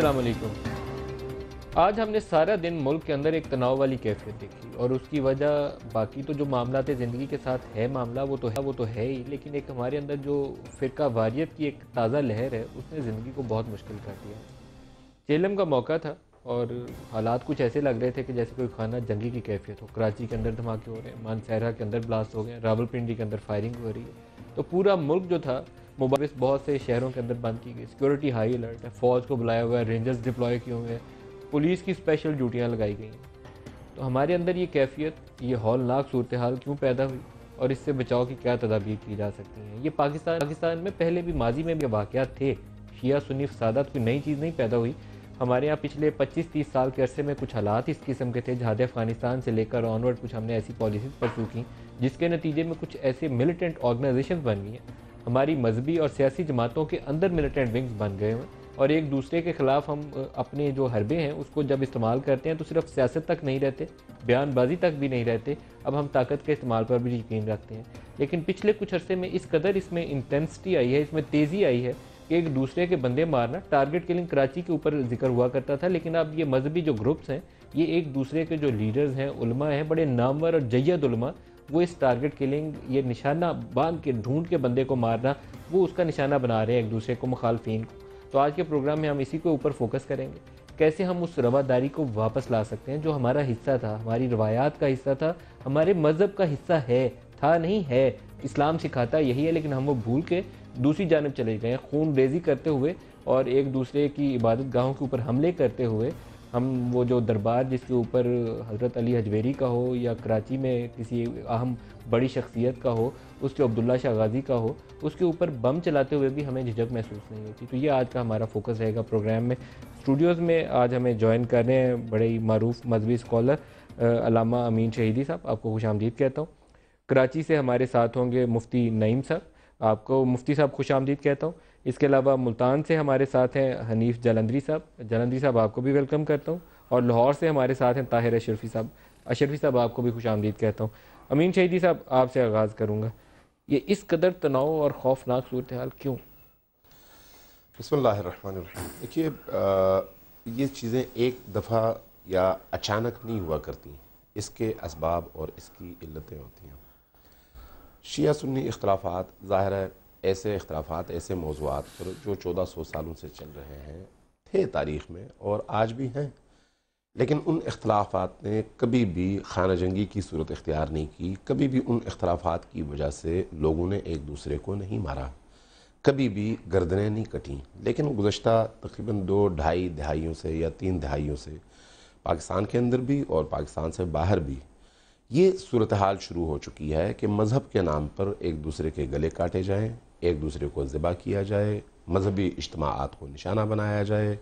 असलकुम आज हमने सारा दिन मुल्क के अंदर एक तनाव वाली कैफियत देखी और उसकी वजह बाकी तो जो मामला थे ज़िंदगी के साथ है मामला वो तो है वो तो है ही लेकिन एक हमारे अंदर जो फ़िरका वारियत की एक ताज़ा लहर है उसने ज़िंदगी को बहुत मुश्किल कर दिया चेलम का मौका था और हालात कुछ ऐसे लग रहे थे कि जैसे कोई खाना जंगी की कैफियत हो कराची के अंदर धमाके हो रहे हैं मानसहरा के अंदर ब्लास्ट हो गए रावलपिंडी के अंदर फायरिंग हो रही है तो पूरा मुल्क जो था मोबाइल बहुत से शहरों के अंदर बंद की गई सिक्योरिटी हाई अलर्ट है फौज को बुलाया हुआ है रेंजर्स डिप्लॉय किए हुए हैं पुलिस की स्पेशल ड्यूटियाँ लगाई गई हैं तो हमारे अंदर ये कैफियत ये हौलनाक सूरत हाल क्यों पैदा हुई और इससे बचाव की क्या तदाबीर की जा सकती हैं ये पाकिस्तान पाकिस्तान में पहले भी माजी में भी वाक़ थे शिया सुनी फसादात कोई नई चीज़ नहीं पैदा हुई हमारे यहाँ पिछले 25-30 साल के अरसे में कुछ हालात इस किस्म के थे जहाँ अफगानिस्तान से लेकर ऑनवर्ड कुछ हमने ऐसी पॉलिसीज़ परसू की जिसके नतीजे में कुछ ऐसे मिलिटेंट ऑर्गेनाइजेशन बन गई हैं हमारी मजहबी और सियासी जमातों के अंदर मिलिटेंट विंग्स बन गए हैं और एक दूसरे के ख़िलाफ़ हम अपने जो हरबे हैं उसको जब इस्तेमाल करते हैं तो सिर्फ सियासत तक नहीं रहते बयानबाजी तक भी नहीं रहते अब हम ताकत के इस्तेमाल पर भी यकीन रखते हैं लेकिन पिछले कुछ अरसे में इस कदर इसमें इंटेंसिटी आई है इसमें तेज़ी आई है कि एक दूसरे के बंदे मारना टारगेट किलिंग कराची के ऊपर जिक्र हुआ करता था लेकिन अब ये मजहबी जो ग्रुप्स हैं ये एक दूसरे के जो लीडर्स हैं उलमा हैं बड़े नामवर और जैदुलमा वो इस टारगेट किलिंग ये निशाना बांध के ढूंढ के बंदे को मारना वो उसका निशाना बना रहे हैं एक दूसरे को मुखालफन को तो आज के प्रोग्राम में हम इसी के ऊपर फोकस करेंगे कैसे हम उस रवादारी को वापस ला सकते हैं जो हमारा हिस्सा था हमारी रवायात का हिस्सा था हमारे मज़हब का हिस्सा है था नहीं है इस्लाम सिखाता यही है लेकिन हम वो भूल के दूसरी जानब चले गए खून रेजी करते हुए और एक दूसरे की इबादत गाहों के ऊपर हमले करते हुए हम वो जो दरबार जिसके ऊपर हज़रत अली हजवेरी का हो या कराची में किसी अहम बड़ी शख्सियत का हो उसके अब्दुल्ला शाह गाजी का हो उसके ऊपर बम चलाते हुए भी हमें झिझक महसूस नहीं होती तो ये आज का हमारा फोकस रहेगा प्रोग्राम में स्टूडियोज़ में आज हमें ज्वाइन कर रहे हैं बड़े ही मरूफ मजहबी स्कॉलर अलामा अमीन शहीदी साहब आपको खुश आमदीद कहता हूँ कराची से हमारे साथ होंगे मुफ्ती नईम साहब आपको मुफ्ती साहब खुश आमदीद कहता हूँ इसके अलावा मुल्तान से हमारे साथ हैं हनीफ जलंधरी साहब जलंधरी साहब आपको भी वेलकम करता हूँ और लाहौर से हमारे साथ हैं ताहिर अशरफी साहब अशरफी साहब आपको भी खुश आमदीद कहता हूँ अमीन शहीदी साहब आपसे आगाज़ करूँगा ये इस कदर तनाव और खौफनाक सूरत हाल क्यों बसमान देखिए ये चीज़ें एक दफ़ा या अचानक नहीं हुआ करती इसके इसबाब और इसकी इल्लतें होती हैं शिया सुन्नी अख्तलाफात ज़ाहिर है ऐसे अख्तलाफात ऐसे मौजूद पर जो चौदह सौ सालों से चल रहे हैं थे तारीख़ में और आज भी हैं लेकिन उन अख्तलाफात ने कभी भी खाना जंगी की सूरत इख्तियार नहीं की कभी भी उन अख्तलाफात की वजह से लोगों ने एक दूसरे को नहीं मारा कभी भी गर्दनें नहीं कटीं लेकिन गुज्त तकरीबन दो ढाई दहाइयों से या तीन दहाइयों से पाकिस्तान के अंदर भी और पाकिस्तान से बाहर भी ये सूरत हाल शुरू हो चुकी है कि मज़हब के नाम पर एक दूसरे के गले काटे जाएँ एक दूसरे को ज़िबा किया जाए मजहबी इज्तमात को निशाना बनाया जाए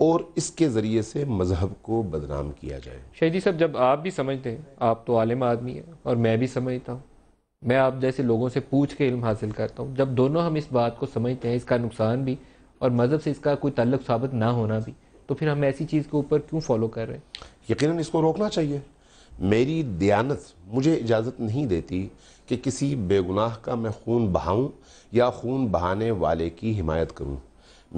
और इसके ज़रिए से मज़हब को बदनाम किया जाए जी साहब जब आप भी समझते हैं आप तो आलिम आदमी हैं और मैं भी समझता हूँ मैं आप जैसे लोगों से पूछ के इल्म हासिल करता हूँ जब दोनों हम इस बात को समझते हैं इसका नुकसान भी और मज़हब से इसका कोई तल्लक साबित ना होना भी तो फिर हम ऐसी चीज़ के ऊपर क्यों फॉलो कर रहे हैं यकीन इसको रोकना चाहिए मेरी दयानत मुझे इजाज़त नहीं देती कि किसी बेगुनाह का मैं खून बहाऊं या खून बहाने वाले की हिमायत करूं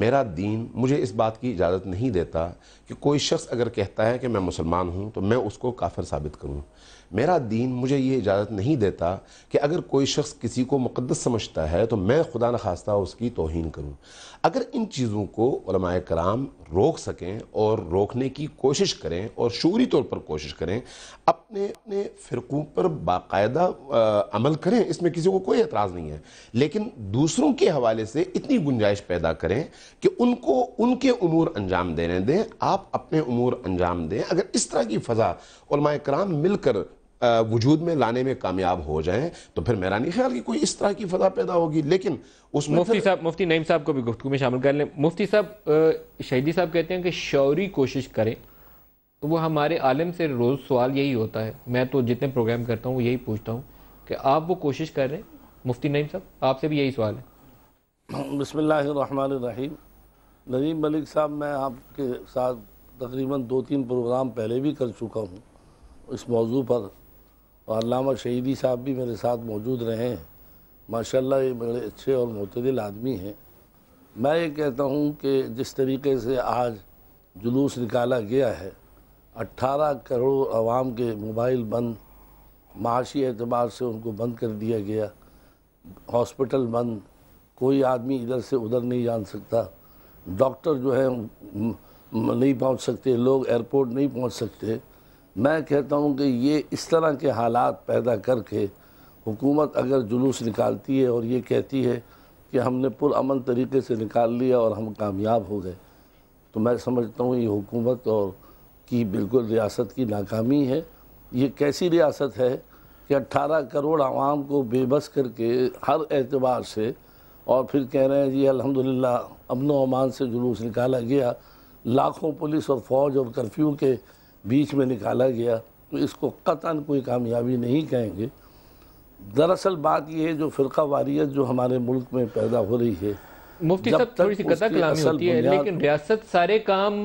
मेरा दीन मुझे इस बात की इजाज़त नहीं देता कि कोई शख्स अगर कहता है कि मैं मुसलमान हूं तो मैं उसको काफिर साबित करूं मेरा दीन मुझे ये इजाज़त नहीं देता कि अगर कोई शख्स किसी को मुक़दस समझता है तो मैं खुदा न खास्ता उसकी तोहन करूँ अगर इन चीज़ों को कराम रोक सकें और रोकने की कोशिश करें और शूरी तौर पर कोशिश करें अपने अपने फ़िरकों पर बाकायदा अमल करें इसमें किसी को कोई एतराज़ नहीं है लेकिन दूसरों के हवाले से इतनी गुंजाइश पैदा करें कि उनको उनके अमूर अंजाम देने दें आप अपने अमूर अंजाम दें अगर इस तरह की फ़ज़ा कराम मिलकर वजूद में लाने में कामयाब हो जाएं तो फिर मेरा नहीं ख्याल कि कोई इस तरह की फजा पैदा होगी लेकिन उस मुफ्ती साहब मुफ्ती नईम साहब को भी गुफ्तु में शामिल कर लें मुफ्ती साहब शहीदी साहब कहते हैं कि शौरी कोशिश करें तो वो हमारे आलम से रोज़ सवाल यही होता है मैं तो जितने प्रोग्राम करता हूँ यही पूछता हूँ कि आप वो कोशिश कर रहे हैं मुफ्ती नईम साहब आपसे भी यही सवाल है बसमीम नदीम मलिक साहब मैं आपके साथ तकरीबन दो तीन प्रोग्राम पहले भी कर चुका हूँ इस मौजू पर और अलामा शहीदी साहब भी मेरे साथ मौजूद रहे हैं माशाल्लाह ये बड़े अच्छे और मतदिल आदमी हैं मैं ये कहता हूँ कि जिस तरीके से आज जुलूस निकाला गया है 18 करोड़ आवाम के मोबाइल बंद माशी एतबार से उनको बंद कर दिया गया हॉस्पिटल बंद कोई आदमी इधर से उधर नहीं जान सकता डॉक्टर जो है नहीं पहुंच सकते लोग एयरपोर्ट नहीं पहुंच सकते मैं कहता हूँ कि ये इस तरह के हालात पैदा करके हुकूमत अगर जुलूस निकालती है और ये कहती है कि हमने पुरान तरीके से निकाल लिया और हम कामयाब हो गए तो मैं समझता हूँ ये हुकूमत और की बिल्कुल रियासत की नाकामी है ये कैसी रियासत है कि 18 करोड़ आवाम को बेबस करके हर एतबार से और फिर कह रहे हैं जी अलहमदिल्ला अमन अमान से जुलूस निकाला गया लाखों पुलिस और फौज और कर्फ्यू के बीच में निकाला गया तो इसको कतन कोई कामयाबी नहीं कहेंगे दरअसल बात यह है जो फ़िरका वारियत जो हमारे मुल्क में पैदा हो रही है मुफ्ती साहब थोड़ी सी कतक होती है लेकिन रियासत सारे काम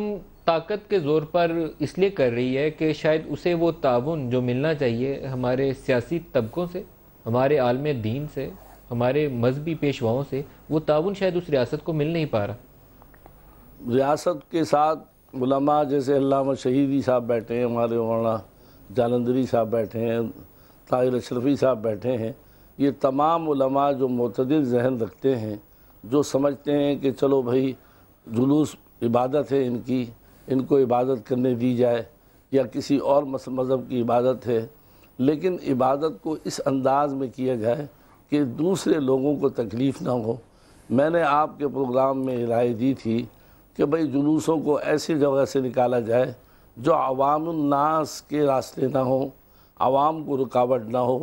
ताकत के ज़ोर पर इसलिए कर रही है कि शायद उसे वो ताउन जो मिलना चाहिए हमारे सियासी तबकों से हमारे आलम दीन से हमारे मजहबी पेशवाओं से वो ताउन शायद उस रियासत को मिल नहीं पा रहा रियासत के साथ गुलामा जैसे अलामा शहीदी साहब बैठे हैं हमारे मौलाना जालंदरी साहब बैठे हैं ताहिर अशरफी साहब बैठे हैं ये तमाम उलमा जो मतदिल जहन रखते हैं जो समझते हैं कि चलो भाई जुलूस इबादत है इनकी इनको इबादत करने दी जाए या किसी और मज़हब की इबादत है लेकिन इबादत को इस अंदाज में किया जाए कि दूसरे लोगों को तकलीफ़ ना हो मैंने आपके प्रोग्राम में राय दी थी कि भाई जुलूसों को ऐसी जगह से निकाला जाए जो अवामनास के रास्ते ना हो आवाम को रुकावट ना हो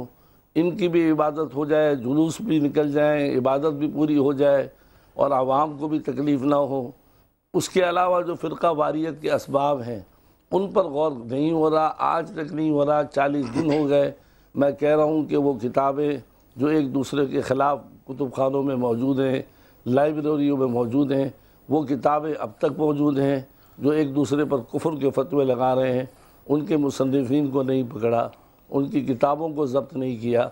इनकी भी इबादत हो जाए जुलूस भी निकल जाए इबादत भी पूरी हो जाए और आवाम को भी तकलीफ़ ना हो उसके अलावा जो फ़िरका वारियत के इसबाब हैं उन पर गौर नहीं हो रहा आज तक नहीं हो रहा चालीस दिन हो गए मैं कह रहा हूँ कि वो किताबें जो एक दूसरे के ख़िलाफ़ कुतुब खानों में मौजूद हैं लाइब्रेरियों में मौजूद हैं वो किताबें अब तक मौजूद हैं जो एक दूसरे पर कुफर के फतवे लगा रहे हैं उनके मुसनफिन को नहीं पकड़ा उनकी किताबों को जब्त नहीं किया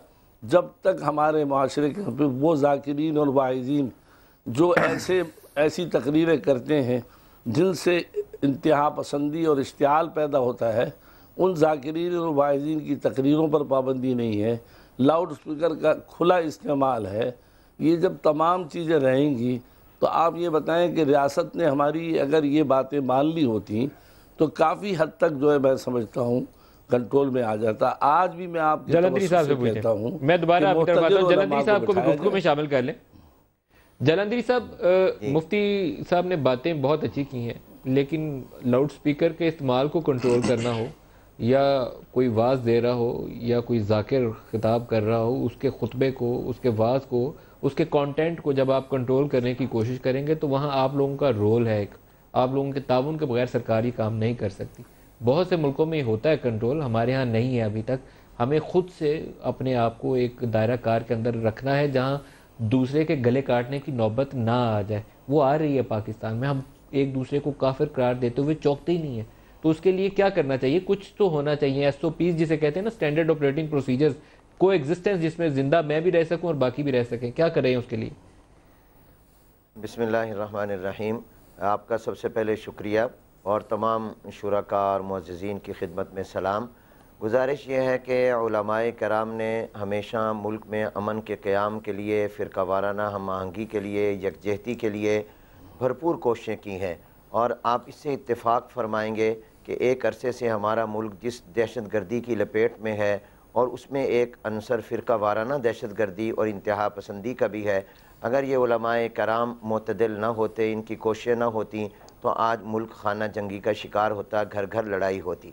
जब तक हमारे माशरे के वो जाकिरीन और वाइजीन जो ऐसे ऐसी तकरीरें करते हैं जिनसे इंतहा पसंदी और इश्तियाल पैदा होता है उन जाकिरीन और वाइजीन की तकरीरों पर पाबंदी नहीं है लाउड स्पीकर का खुला इस्तेमाल है ये जब तमाम चीज़ें रहेंगी तो आप ये बताएं कि रियासत ने हमारी अगर ये बातें मान ली होती तो काफ़ी हद तक जो है मैं समझता हूँ कंट्रोल में आ जाता आज भी मैं आप जलंधरी साहब से पूछता हूँ मैं दोबारा जलंधरी साहब को भी गुफ्तु में शामिल कर लें जलंधरी साहब मुफ्ती साहब ने बातें बहुत अच्छी की हैं लेकिन लाउड स्पीकर के इस्तेमाल को कंट्रोल करना हो या कोई वाज दे रहा हो या कोई जाकिर खिताब कर रहा हो उसके खुतबे को उसके वाज को उसके कंटेंट को जब आप कंट्रोल करने की कोशिश करेंगे तो वहाँ आप लोगों का रोल है एक आप लोगों के ताउन के बगैर सरकारी काम नहीं कर सकती बहुत से मुल्कों में होता है कंट्रोल हमारे यहाँ नहीं है अभी तक हमें खुद से अपने आप को एक दायरा कार के अंदर रखना है जहाँ दूसरे के गले काटने की नौबत ना आ जाए वो आ रही है पाकिस्तान में हम एक दूसरे को काफिर करार देते हुए चौंकते ही नहीं है तो उसके लिए क्या करना चाहिए कुछ तो होना चाहिए एस ओ जिसे कहते हैं ना स्टैंडर्ड ऑपरेटिंग प्रोसीजर्स को एग्जिस्टेंस जिसमें ज़िंदा मैं भी रह सकूँ और बाकी भी रह सकें क्या करें उसके लिए बसमीम आपका सबसे पहले शुक्रिया और तमाम शुरा और मोजीन की खिदमत में सलाम गुजारिश ये है कि कराम ने हमेशा मुल्क में अमन के क़्याम के लिए फ़िरका वाराना हम आहंगी के लिए यकजहती के लिए भरपूर कोशिशें की हैं और आप इससे इत्तेफाक फरमाएंगे कि एक अरसे से हमारा मुल्क जिस दहशत गर्दी की लपेट में है और उसमें एक अनसर फ़िरका वाराना दहशत गर्दी और इंतहा पसंदी का भी है अगर ये उलमाए कराम मतदल ना होते इनकी कोशिशें ना होती तो आज मुल्क खाना जंगी का शिकार होता घर घर लड़ाई होती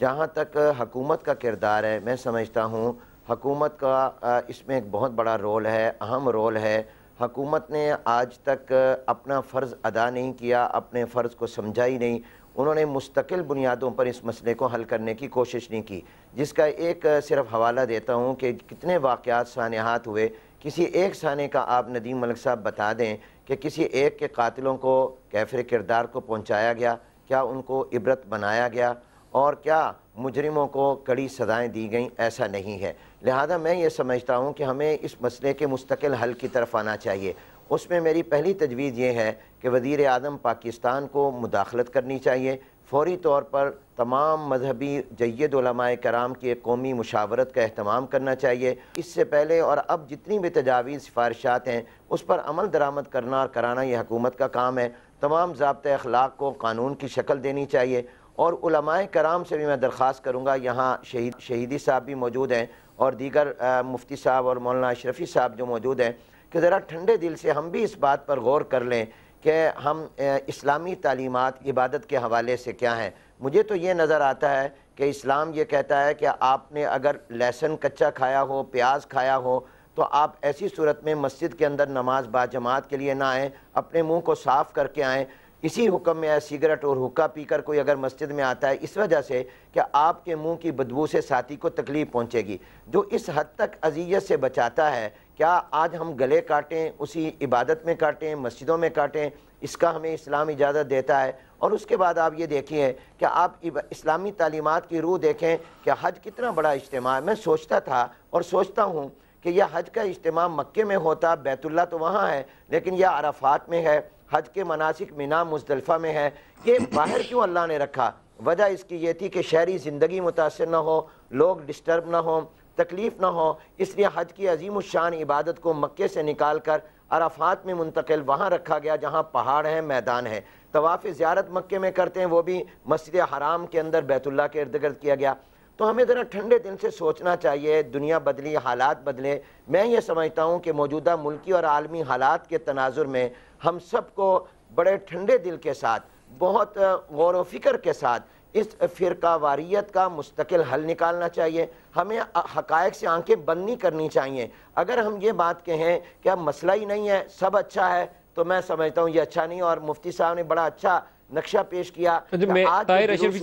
जहाँ तक हकूमत का किरदार है मैं समझता हूँ हकूमत का इसमें एक बहुत बड़ा रोल है अहम रोल है हकूमत ने आज तक अपना फ़र्ज़ अदा नहीं किया अपने फ़र्ज़ को समझा ही नहीं उन्होंने मुस्तकिल बुनियादों पर इस मसले को हल करने की कोशिश नहीं की जिसका एक सिर्फ हवाला देता हूँ कि कितने वाक़ात सानहात हुए किसी एक साने का आप नदीम मलिक साहब बता दें कि किसी एक के कातिलों को कैफर किरदार को पहुँचाया गया क्या उनको इबरत बनाया गया और क्या मुजरमों को कड़ी सज़ाएँ दी गई ऐसा नहीं है लिहाजा मैं ये समझता हूँ कि हमें इस मसले के मुस्तकिल हल की तरफ आना चाहिए उसमें मेरी पहली तजवीज़ ये है कि वज़ी अजम पाकिस्तान को मुदाखलत करनी चाहिए फौरी तौर पर तमाम मजहबी जयदलमाय कराम की एक कौमी मुशावरत का अहतमाम करना चाहिए इससे पहले और अब जितनी भी तजावीज़ सिफारशात हैं उस पर अमल दरामद करना और कराना यह हकूमत का काम है तमाम जबत अखलाक को कानून की शक्ल देनी चाहिए और उलमाए कराम से भी मैं दरख्वास्त करूँगा यहाँ शहीद शहीदी साहब भी मौजूद हैं और दीगर मुफ्ती साहब और मौलाना अशरफी साहब जो मौजूद हैं कि ज़रा ठंडे दिल से हम भी इस बात पर गौर कर लें कि हम इस्लामी तलीमत इबादत के हवाले से क्या हैं मुझे तो ये नज़र आता है कि इस्लाम ये कहता है कि आपने अगर लहसुन कच्चा खाया हो प्याज खाया हो तो आप ऐसी सूरत में मस्जिद के अंदर नमाज बाजमात के लिए ना आएँ अपने मुंह को साफ़ करके आएँ इसी हुक्म में है सिगरेट और हुक्का पीकर कोई अगर मस्जिद में आता है इस वजह से कि आपके मुंह की बदबू से साथी को तकलीफ़ पहुंचेगी जो इस हद तक अजियत से बचाता है क्या आज हम गले काटें उसी इबादत में काटें मस्जिदों में काटें इसका हमें इस्लाम इजाज़त देता है और उसके बाद आप ये देखिए कि आप इस्लामी तालीमत की रूह देखें कि हज कितना बड़ा इज्तम है मैं सोचता था और सोचता हूँ कि यह हज का इज्तम मक्के में होता बैतुल्ला तो वहाँ है लेकिन यह अराफात में है हज के मनासिक मीना मुजदलफ़ा में है ये बाहर क्यों अल्लाह ने रखा वजह इसकी ये थी कि शहरी ज़िंदगी मुतासर ना हो लोग डिस्टर्ब ना हों तकलीफ़ ना हो इसलिए हज की अजीम शान इबादत को मक्के से निकाल कर अराफात में मुंतकिल वहाँ रखा गया जहाँ पहाड़ हैं मैदान है तवाफ़ ज़्यारत मक्के में करते हैं वो भी मस्जिद हराम के अंदर बैतुल्ला के इर्द गिर्द किया गया तो हमें ज़रा ठंडे दिल से सोचना चाहिए दुनिया बदली हालात बदले मैं ये समझता हूँ कि मौजूदा मुल्की और आलमी हालात के तनाजुर में हम सबको बड़े ठंडे दिल के साथ बहुत गौर वफिक्र के साथ इस फ़िरका वारियत का मुस्तकिल हल निकालना चाहिए हमें हकायक से आंखें बंद नहीं करनी चाहिए अगर हम ये बात कहें कि अब मसला ही नहीं है सब अच्छा है तो मैं समझता हूँ ये अच्छा नहीं और मुफ्ती साहब ने बड़ा अच्छा नक्शा पेश किया तो अच्छा ताहिर अशरफी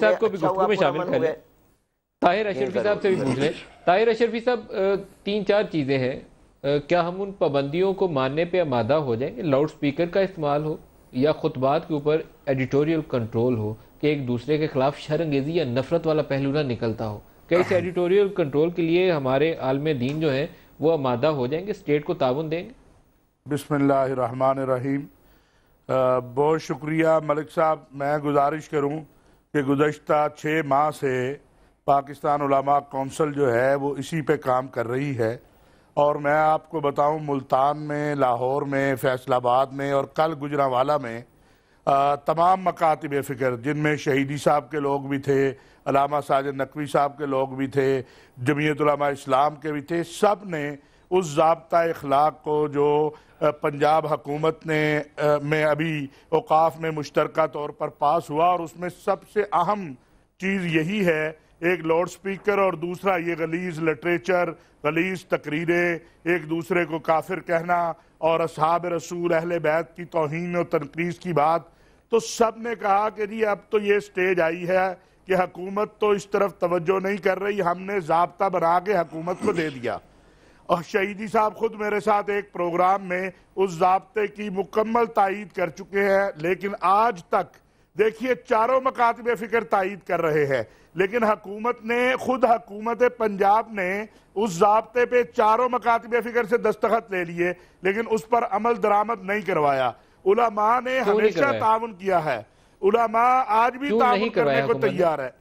साहब से भी पूछ ताहिर अशरफी साहब तीन चार चीज़ें हैं क्या हम उन पाबंदियों को मानने पर आमादा हो जाएंगे लाउड स्पीकर का इस्तेमाल हो या खुतबात के ऊपर एडिटोरियल कंट्रोल हो कि एक दूसरे के खिलाफ शरंगेजी या नफरत वाला पहलू ना निकलता हो क्या इस एडिटोरियल हाँ। कंट्रोल के लिए हमारे आलम दीन जो हैं वो आमादा हो जाएंगे स्टेट को ताउन देंगे बिसमान रहीम बहुत शुक्रिया मलिक साहब मैं गुजारिश करूँ कि गुजशत छः माह से पाकिस्तान उलमा कौंसल जो है वो इसी पे काम कर रही है और मैं आपको बताऊं मुल्तान में लाहौर में फैसलाबाद में और कल गुजरावाला में आ, तमाम मकातब फ़िक्र जिनमें शहीदी साहब के लोग भी थे अलामा साजन नकवी साहब के लोग भी थे जमीयतमा इस्लाम के भी थे सब ने उस जबता अखलाक को जो पंजाब हकूमत ने में अभी अवकाफ़ में मुश्तरक तौर पर पास हुआ और उसमें सबसे अहम चीज़ यही है एक लाउड स्पीकर और दूसरा ये गलीज लिटरेचर गलीज तकरीरें एक दूसरे को काफिर कहना और असहाब रसूल अहल बैत की तोहन और तनकीज की बात तो सब ने कहा कि जी अब तो ये स्टेज आई है कि हकूमत तो इस तरफ तवज्जो नहीं कर रही हमने जबता बना के हकूमत को दे दिया और शहीदी साहब खुद मेरे साथ एक प्रोग्राम में उस जबते की मुकम्मल तइद कर चुके हैं लेकिन आज तक देखिए चारों मकातब फिक्र तायद कर रहे हैं लेकिन हकूमत ने खुद हकूमत पंजाब ने उस जबते पे चारों मकातब फिक्र से दस्तखत ले लिए लेकिन उस पर अमल दरामद नहीं करवाया उलामा ने हमेशा ताउन किया है उलामा आज भी ताउन करने को तैयार है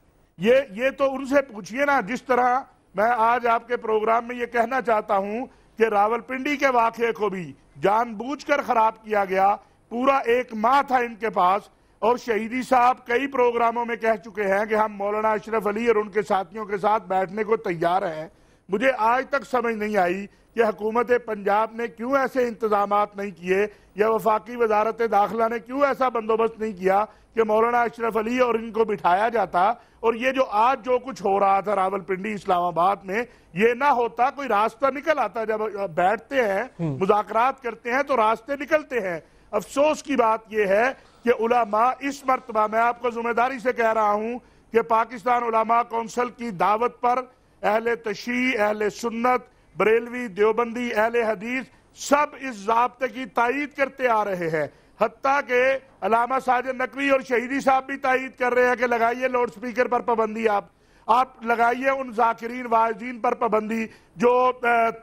ये ये तो उनसे पूछिए ना जिस तरह मैं आज आपके प्रोग्राम में ये कहना चाहता हूँ कि रावलपिंडी के वाक़े को भी जानबूझकर ख़राब किया गया पूरा एक माह था इनके पास और शहीदी साहब कई प्रोग्रामों में कह चुके हैं कि हम मौलाना अशरफ अली और उनके साथियों के साथ बैठने को तैयार हैं मुझे आज तक समझ नहीं आई कि हुकूमत पंजाब ने क्यों ऐसे इंतजाम नहीं किए या वफाकी वजारत दाखिला ने क्यों ऐसा बंदोबस्त नहीं किया कि मौलाना अशरफ अली और इनको बिठाया जाता और ये जो आज जो कुछ हो रहा था रावलपिंडी इस्लामाबाद में ये ना होता कोई रास्ता निकल आता जब बैठते हैं हम्म। मुजाकर करते हैं तो रास्ते निकलते हैं अफसोस की बात यह है कि उलामा इस मरतबा मैं आपको जिम्मेदारी से कह रहा हूं कि पाकिस्तान उलामा कौंसिल की दावत पर अहल तशी अहल सुन्नत बरेलवी देवबंदी अहल हदीस सब इस जबते की तइद करते आ रहे हैं हती के अलामा साजन नकवी और शहीदी साहब भी तइद कर रहे हैं कि लगाइए लाउड स्पीकर पर पाबंदी आप आप लगाइए उन जाकिरीन वायदीन पर पाबंदी जो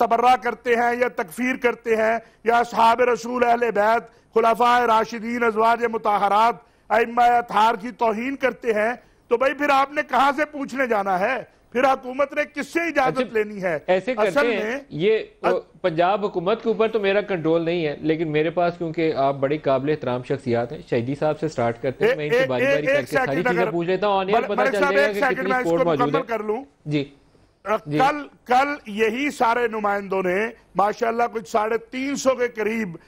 तबर्रा करते हैं या तकफीर करते हैं या सहाब रसूल अहल बैत खुलाफा राशिदीन अजवाज मुताहरात अम्मा अथार की तोहन करते हैं तो भाई फिर आपने कहाँ से पूछने जाना है फिर हुकूमत ने किससे इजाजत अच्छा, लेनी है ऐसे करते असल हैं ये अ... पंजाब हुकूमत के ऊपर तो मेरा कंट्रोल नहीं है लेकिन मेरे पास क्योंकि आप बड़े काबिल एहतराम शख्सियात हैं शहीदी साहब से स्टार्ट करते हैं मैं इनसे बारी बारी करके सारी चीजें पूछ लेता हूँ पता चल जाएगा कि कितनी मौजूद है कर लूँ जी कल कल यही सारे नुमाइंदों ने माशाल्लाह कुछ साढ़े तीन सौ के करीब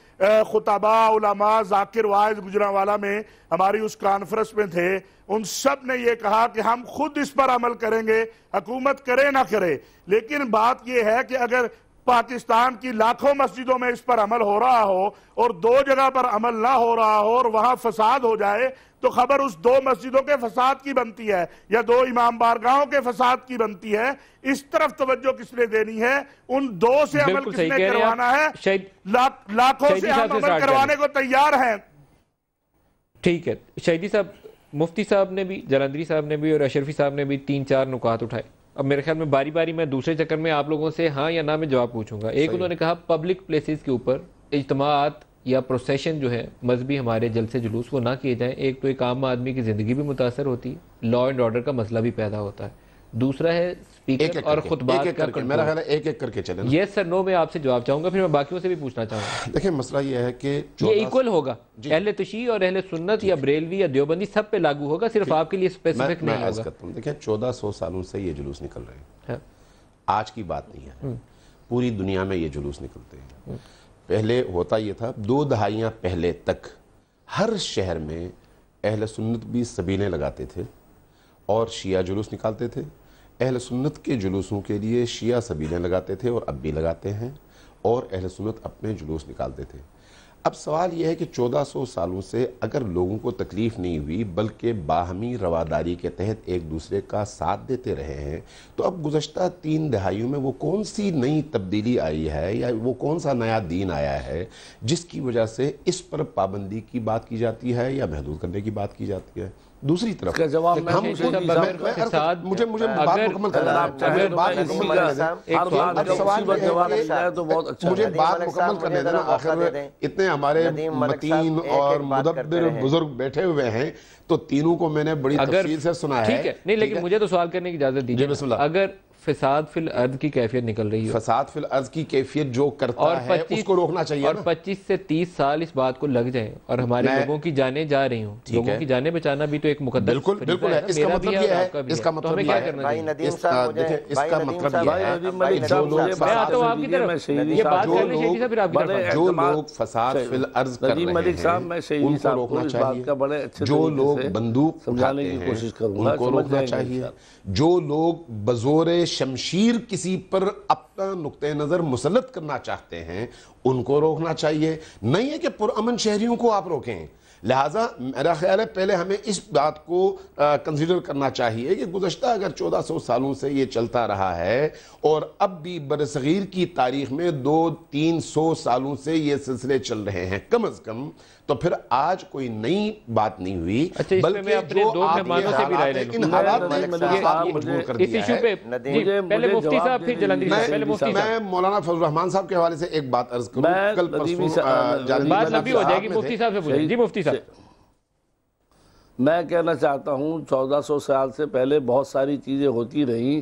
खुताबा उलामा जाकिर वायद गुजरावाला में हमारी उस कॉन्फ्रेंस में थे उन सब ने यह कहा कि हम खुद इस पर अमल करेंगे हकूमत करे ना करे लेकिन बात यह है कि अगर पाकिस्तान की लाखों मस्जिदों में इस पर अमल हो रहा हो और दो जगह पर अमल ना हो रहा हो और वहां फसाद हो जाए तो खबर उस दो मस्जिदों के फसाद की बनती है या दो इमाम बारगाहों के फसाद की बनती है इस तरफ तवज्जो किसने देनी है उन दो से अमल किसने करवाना है लाखों से हम अमल करवाने को तैयार हैं ठीक है शहीदी साहब मुफ्ती साहब ने भी जलंधरी साहब ने भी और अशरफी साहब ने भी तीन चार नुकात उठाए अब मेरे ख्याल में बारी बारी मैं दूसरे चक्कर में आप लोगों से हाँ या ना में जवाब पूछूंगा एक उन्होंने कहा पब्लिक प्लेसेस के ऊपर इजमात या प्रोसेशन जो है मजहबी हमारे जलसे जुलूस वो ना किए जाएँ एक तो एक आम आदमी की ज़िंदगी भी मुतासर होती है लॉ एंड ऑर्डर का मसला भी पैदा होता है दूसरा है स्पीकर एक एक और खुतबा मेरा ख्याल है एक एक करके चले यस सर नो मैं आपसे जवाब चाहूंगा फिर मैं बाकियों से भी पूछना चाहूंगा देखिए मसला यह है कि ये इक्वल होगा अहले तशी और अहले सुन्नत या बरेलवी या देवबंदी सब पे लागू होगा सिर्फ आपके लिए स्पेसिफिक नहीं होगा देखिए चौदह सौ सालों से ये जुलूस निकल रहे हैं हाँ। आज की बात नहीं है हम्म। पूरी दुनिया में ये जुलूस निकलते हैं हम्म। पहले होता ये था दो दहाइयाँ पहले तक हर शहर में अहल सुन्नत भी सबीलें लगाते थे और शिया जुलूस निकालते थे अहल सुन्नत के जुलूसों के लिए शिया सबीलें लगाते थे और अब भी लगाते हैं और अहल सुन्नत अपने जुलूस निकालते थे अब सवाल यह है कि 1400 सालों से अगर लोगों को तकलीफ़ नहीं हुई बल्कि बाहमी रवादारी के तहत एक दूसरे का साथ देते रहे हैं तो अब गुज्त तीन दहाइयों में वो कौन सी नई तब्दीली आई है या वो कौन सा नया दीन आया है जिसकी वजह से इस पर पाबंदी की बात की जाती है या महदूद करने की बात की जाती है दूसरी तरफ जवाब मुझे मुझे बात मुझे बात मुकम्मल करने देना आखिर में इतने हमारे मतीन और मुदब्बिर बुजुर्ग बैठे हुए हैं तो तीनों को मैंने बड़ी तफसील से सुना है नहीं लेकिन मुझे तो सवाल करने की इजाजत दीजिए अगर फसाद फिल अर्द की कैफियत निकल रही है फसाद फिल अर्द की कैफियत जो करता और है उसको रोकना चाहिए और पच्चीस से तीस साल इस बात को लग जाए और हमारे लोगों की जाने जा रही हूँ लोगों की जाने बचाना भी तो एक मुकदर बिल्कुल बिल्कुल है इसका मतलब, तो मतलब ये है इसका मतलब क्या करना चाहिए इसका मतलब जो तो लोग फसाद फिल अर्ज कर रहे हैं उनको रोकना चाहिए जो लोग बंदूक की कोशिश उनको रोकना चाहिए जो लोग बजोरे शमशीर किसी पर अपना नुक़ नज़र मुसलत करना चाहते हैं उनको रोकना चाहिए नहीं है कि पुरअमन शहरीों को आप रोकें लिहाजा मेरा ख्याल है पहले हमें इस बात को कंसिडर करना चाहिए कि गुज्त अगर चौदह सौ सालों से ये चलता रहा है और अब भी बरसगीर की तारीख में दो तीन सौ सालों से ये सिलसिले चल रहे हैं कम अज़ कम तो फिर आज कोई नई बात नहीं हुई अच्छा, बल्कि से भी राय लेकिन हालात मजबूर कर मैं मौलाना फजल रहमान साहब के हवाले से एक बात अर्ज मैं कहना चाहता हूँ चौदह सौ साल से पहले बहुत सारी चीज़ें होती रहीं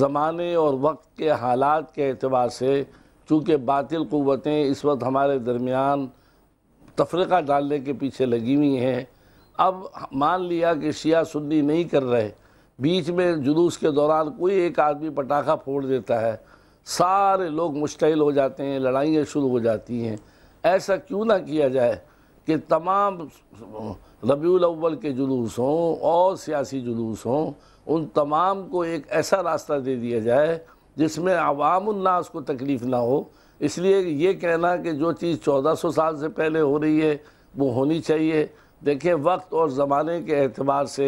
ज़माने और वक्त के हालात के अतबार से चूँकि बातिल क़वतें इस वक्त हमारे दरमियान तफरका डालने के पीछे लगी हुई हैं अब मान लिया कि शिया सुन्नी नहीं कर रहे बीच में जुलूस के दौरान कोई एक आदमी पटाखा फोड़ देता है सारे लोग मुश्तिल हो जाते हैं लड़ाइयाँ शुरू हो जाती हैं ऐसा क्यों ना किया जाए कि तमाम रबील अव्वल के जुलूस हों और सियासी जुलूस हों उन तमाम को एक ऐसा रास्ता दे दिया जाए जिसमें आवाम को तकलीफ़ ना हो इसलिए ये कहना कि जो चीज़ 1400 साल से पहले हो रही है वो होनी चाहिए देखिए वक्त और ज़माने के अतबार से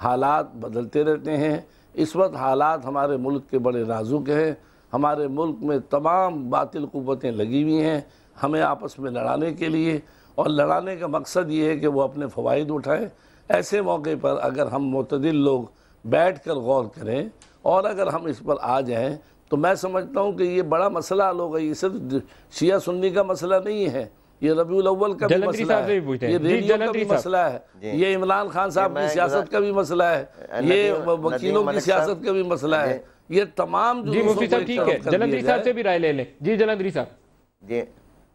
हालात बदलते रहते हैं इस वक्त हालात हमारे मुल्क के बड़े नाजुक हैं हमारे मुल्क में तमाम बातिल कुतें लगी हुई हैं हमें आपस में लड़ाने के लिए और लड़ाने का मकसद ये है कि वो अपने फ़वाद उठाएँ ऐसे मौके पर अगर हम मतदिल लोग बैठ कर गौर करें और अगर हम इस पर आ जाएँ तो मैं समझता हूँ कि ये बड़ा मसला हल होगा ये सिर्फ शिया सुन्नी का मसला नहीं है ये रबी अव्वल का भी मसला है ये रेडियो का भी मसला है ये इमरान खान साहब की सियासत का भी मसला है ये वकीलों की सियासत का भी मसला है ये तमाम जी मुफ्ती साहब ठीक है जलंधरी साहब से भी राय ले लें जी जलंधरी साहब जी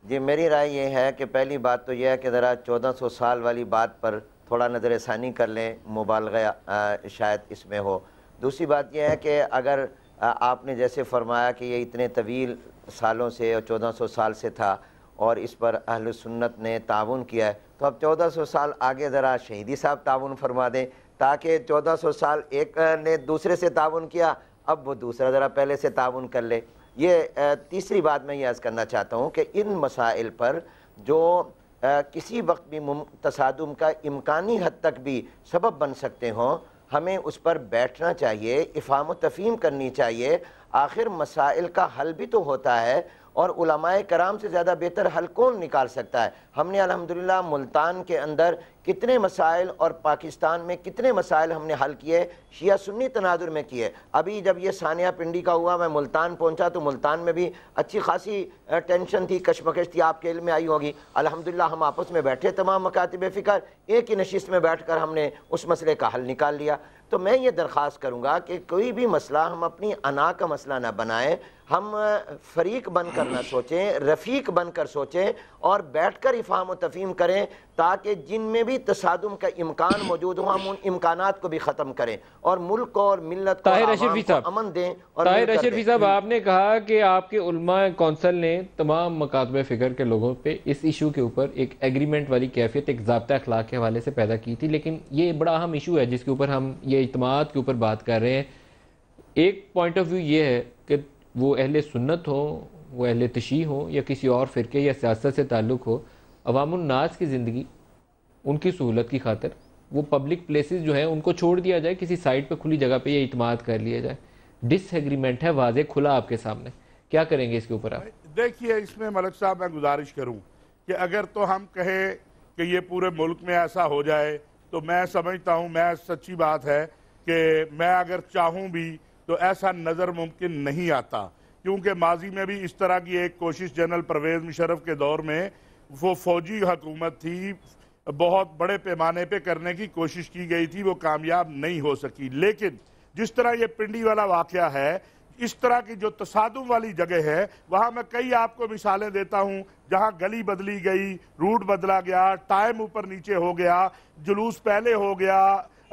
जी मेरी राय ये है कि पहली बात तो यह है कि ज़रा चौदह सौ साल वाली बात पर थोड़ा नज़र षानी कर लें मुबालगा शायद इसमें हो दूसरी बात यह है कि अगर आपने जैसे फरमाया कि ये इतने तवील सालों से और चौदह सौ साल से था और इस पर अहल सुन्नत ने ताउन किया है तो अब चौदह सौ साल आगे ज़रा शहीदी साहब ताउन फरमा दें ताकि चौदह सौ साल एक ने दूसरे से ताउन किया अब वो दूसरा ज़रा पहले से ताउन कर ले ये तीसरी बात मैं ये करना चाहता हूँ कि इन मसाइल पर जो किसी वक्त भी तसादम का इम्कानी हद तक भी सबब बन सकते हों हमें उस पर बैठना चाहिए इफ़ाम तफ़ीम करनी चाहिए आखिर मसाइल का हल भी तो होता है और उलमाए कराम से ज़्यादा बेहतर हल कौन निकाल सकता है हमने अलहमदिल्ला मुल्तान के अंदर कितने मसाइल और पाकिस्तान में कितने मसाइल हमने हल किए शिया सुन्नी तनाजुर में किए अभी जब ये सानिया पिंडी का हुआ मैं मुल्तान पहुंचा तो मुल्तान में भी अच्छी खासी टेंशन थी कशमकश थी आपके इल में आई होगी अलहमदिल्ला हम आपस में बैठे तमाम मकातब फ़िक्र एक ही नशस्त में बैठ कर हमने उस मसले का हल निकाल लिया तो मैं ये दरख्वास्त करूँगा कि कोई भी मसला हम अपनी अना का मसला ना बनाएँ हम फरीक बनकर ना सोचें रफ़ीक बनकर सोचें और बैठ कर इफ़ाम तफ़ीम करें ताकि जिन में भी तसादम का इम्कान मौजूद हो हम उन इम्कान को भी ख़त्म करें और मुल्क को और मिलत को अमन दें और ताहिर भी साहब हम्म। आपने कहा कि आपके उलमा कौंसल ने तमाम मकातब फ़िक्र के लोगों पर इस इशू के ऊपर एक एग्रीमेंट वाली कैफियत एक जबता अखलाक के हवाले से पैदा की थी लेकिन ये बड़ा अहम इशू है जिसके ऊपर हम ये इतमाद के ऊपर बात कर रहे हैं एक पॉइंट ऑफ व्यू ये है वो अहल सुन्नत हो वो अहल तशी हो या किसी और फ़िरके या सियासत से ताल्लुक़ हो अवामनास की ज़िंदगी उनकी सहूलत की खातर वो पब्लिक प्लेसेस जो हैं उनको छोड़ दिया जाए किसी साइड पे खुली जगह पे यह इतमाद कर लिया जाए डिसएग्रीमेंट है वाजे खुला आपके सामने क्या करेंगे इसके ऊपर आप देखिए इसमें मलक साहब मैं गुजारिश करूँ कि अगर तो हम कहें कि ये पूरे मुल्क में ऐसा हो जाए तो मैं समझता हूँ मैं सच्ची बात है कि मैं अगर चाहूँ भी तो ऐसा नज़र मुमकिन नहीं आता क्योंकि माजी में भी इस तरह की एक कोशिश जनरल परवेज़ मुशरफ के दौर में वो फौजी हकूमत थी बहुत बड़े पैमाने पे करने की कोशिश की गई थी वो कामयाब नहीं हो सकी लेकिन जिस तरह ये पिंडी वाला वाक़ है इस तरह की जो तसादम वाली जगह है वहाँ मैं कई आपको मिसालें देता हूँ जहाँ गली बदली गई रूट बदला गया टाइम ऊपर नीचे हो गया जुलूस पहले हो गया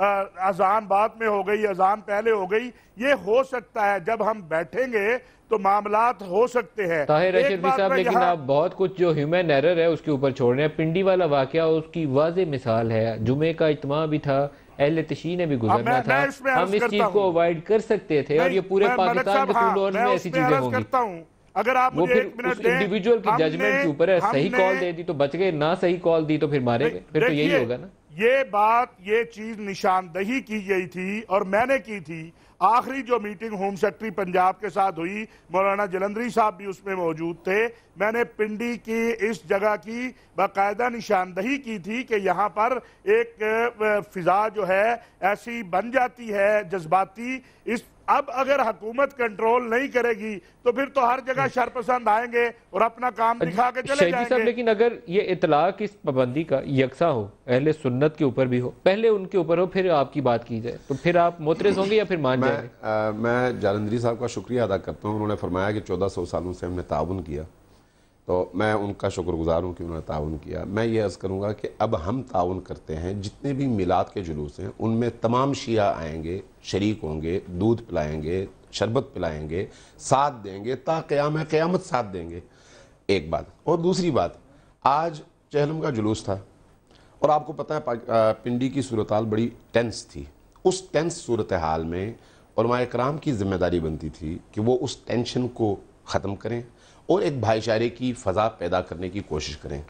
अजान बाद में हो गई अजान पहले हो गई ये हो सकता है जब हम बैठेंगे तो मामला हो सकते हैं ताहिर साहब लेकिन आप बहुत कुछ जो ह्यूमन एरर है उसके ऊपर छोड़ रहे हैं पिंडी वाला वाक़ उसकी वाज मिसाल है जुमे का इतमा भी था अहल तशी ने भी हाँ, गुजरना था हम इस चीज को अवॉइड कर सकते थे और ये पूरे पाकिस्तान के हाँ, में ऐसी चीजें होंगी अगर आप मुझे एक मिनट दें इंडिविजुअल की जजमेंट के ऊपर है सही कॉल दे दी तो बच गए ना सही कॉल दी तो फिर मारे गए फिर तो यही होगा ना ये बात ये चीज निशानदही की गई थी और मैंने की थी आखिरी जो मीटिंग होम सेक्रेटरी पंजाब के साथ हुई मौलाना जलंधरी साहब भी उसमें मौजूद थे मैंने पिंडी की इस जगह की बाकायदा निशानदही की थी कि यहाँ पर एक फिज़ा जो है ऐसी बन जाती है जज्बाती इस अब अगर हुकूमत कंट्रोल नहीं करेगी तो फिर तो हर जगह हम्म। शरपसंद आएंगे और अपना काम अच्छा, दिखा के चले जाएंगे लेकिन अगर ये इतलाक इस पाबंदी का यकसा हो पहले सुन्नत के ऊपर भी हो पहले उनके ऊपर हो फिर आपकी बात की जाए तो फिर आप मोतरेज होंगे या फिर मान मैं, जाएंगे? आ, मैं जालंधरी साहब का शुक्रिया अदा करता हूँ उन्होंने फरमाया कि चौदह सौ सालों से हमने ताउन किया तो मैं उनका शुक्रगुजार हूँ कि उन्होंने ताउन किया मैं ये अर्ज़ करूँगा कि अब हम ताउन करते हैं जितने भी मिलाद के जुलूस हैं उनमें तमाम शिया आएंगे शरीक होंगे दूध पिलाएंगे शरबत पिलाएंगे साथ देंगे ता क़्यामत क़यामत साथ देंगे एक बात और दूसरी बात आज चहलम का जुलूस था और आपको पता है पिंडी की सूरत हाल बड़ी टेंस थी उस टेंस सूरत हाल में और कराम की जिम्मेदारी बनती थी कि वो उस टेंशन को ख़त्म करें और एक भाईचारे की फ़ज़ा पैदा करने की कोशिश करें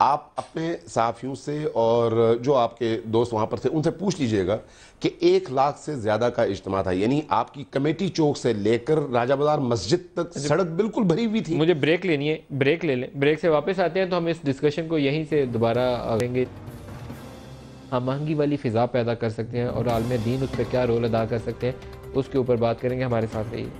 आप अपने साफियों से और जो आपके दोस्त वहाँ पर थे उनसे पूछ लीजिएगा कि एक लाख से ज़्यादा का इज्तम था यानी आपकी कमेटी चौक से लेकर राजा बाजार मस्जिद तक सड़क बिल्कुल भरी हुई थी मुझे ब्रेक लेनी है ब्रेक ले लें ब्रेक से वापस आते हैं तो हम इस डिस्कशन को यहीं से दोबारा आएंगे हम महंगी वाली फ़िज़ा पैदा कर सकते हैं और आलम दीन उस पर क्या रोल अदा कर सकते हैं उसके ऊपर बात करेंगे हमारे साथ रहिए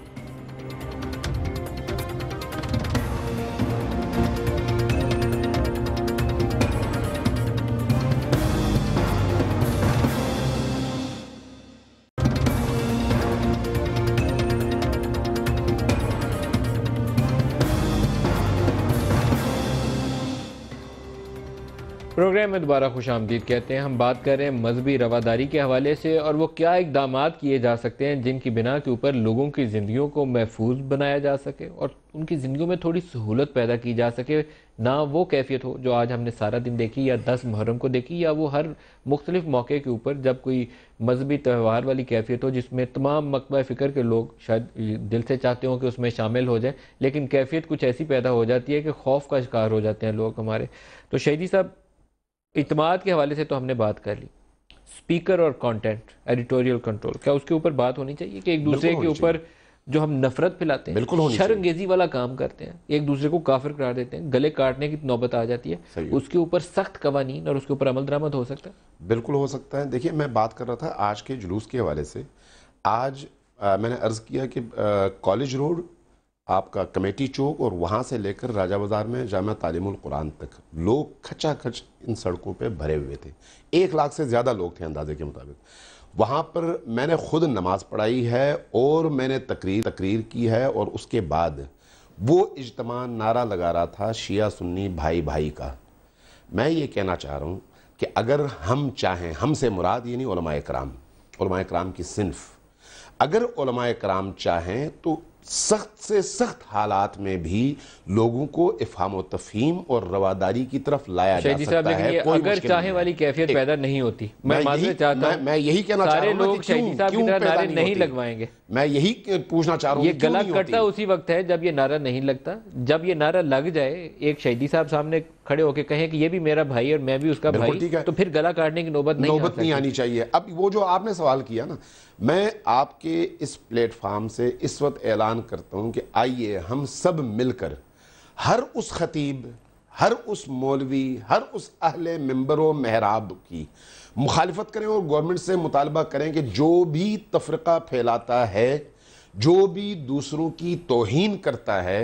दोबारा खुश आमदीद कहते हैं हम बात कर रहे हैं मजहबी रवादारी के हवाले से और वो क्या इकदाम किए जा सकते हैं जिनकी बिना के ऊपर लोगों की ज़िंदगी को महफूज बनाया जा सके और उनकी ज़िंदगी में थोड़ी सहूलत पैदा की जा सके ना वो कैफियत हो जो आज हमने सारा दिन देखी या दस मुहर्रम को देखी या वो हर मुख्तलिफ मौके के ऊपर जब कोई मजहबी त्यौहार वाली कैफियत हो जिसमें तमाम मकबा फ़िक्र के लोग शायद दिल से चाहते हों कि उसमें शामिल हो जाए लेकिन कैफियत कुछ ऐसी पैदा हो जाती है कि खौफ का शिकार हो जाते हैं लोग हमारे तो शहीदी साहब इतमाद के हवाले से तो हमने बात कर ली स्पीकर और कंटेंट एडिटोरियल कंट्रोल क्या उसके ऊपर बात होनी चाहिए कि एक दूसरे के ऊपर जो हम नफरत फैलाते हैं बिल्कुल शर अंगेजी वाला काम करते हैं एक दूसरे को काफिर करार देते हैं गले काटने की नौबत आ जाती है उसके ऊपर सख्त कवानीन और उसके ऊपर अमल दरामद हो सकता है बिल्कुल हो सकता है देखिए मैं बात कर रहा था आज के जुलूस के हवाले से आज आ, मैंने अर्ज़ किया कि कॉलेज रोड आपका कमेटी चौक और वहाँ से लेकर राजा बाज़ार में जामा तालीमुल कुरान तक लोग खचा खच इन सड़कों पर भरे हुए थे एक लाख से ज़्यादा लोग थे अंदाजे के मुताबिक वहाँ पर मैंने ख़ुद नमाज़ पढ़ाई है और मैंने तकरीर तकरीर की है और उसके बाद वो इजतम नारा लगा रहा था शिया सुन्नी भाई भाई का मैं ये कहना चाह रहा हूँ कि अगर हम चाहें हमसे मुराद यानी कराम कराम की सिनफ़ अगर कराम चाहें तो सख्त से सख्त हालात में भी लोगों को इफाम तफहीम और रवादारी की तरफ लाया जा सकता है कोई अगर चाहे वाली कैफियत पैदा नहीं होती मैं यही चाहता मैं, मैं यही कहना चाह रहा क्यों, लोग नारे नहीं लगवाएंगे मैं यही पूछना चाह रहा हूँ ये गला कटता उसी वक्त है जब ये नारा नहीं लगता जब ये नारा लग जाए एक शहीदी साहब सामने खड़े होकर कहें कि ये भी मेरा भाई और मैं भी उसका भाई तो फिर गला काटने की नौबत नौबत नहीं आनी चाहिए अब वो जो आपने सवाल किया ना मैं आपके इस प्लेटफॉर्म से इस वक्त ऐलान करता हूँ कि आइए हम सब मिलकर हर उस खतीब हर उस मौलवी हर उस अहले मंबर व महराब की मुखालफत करें और गवर्नमेंट से मुतालबा करें कि जो भी तफरका फैलाता है जो भी दूसरों की तोहन करता है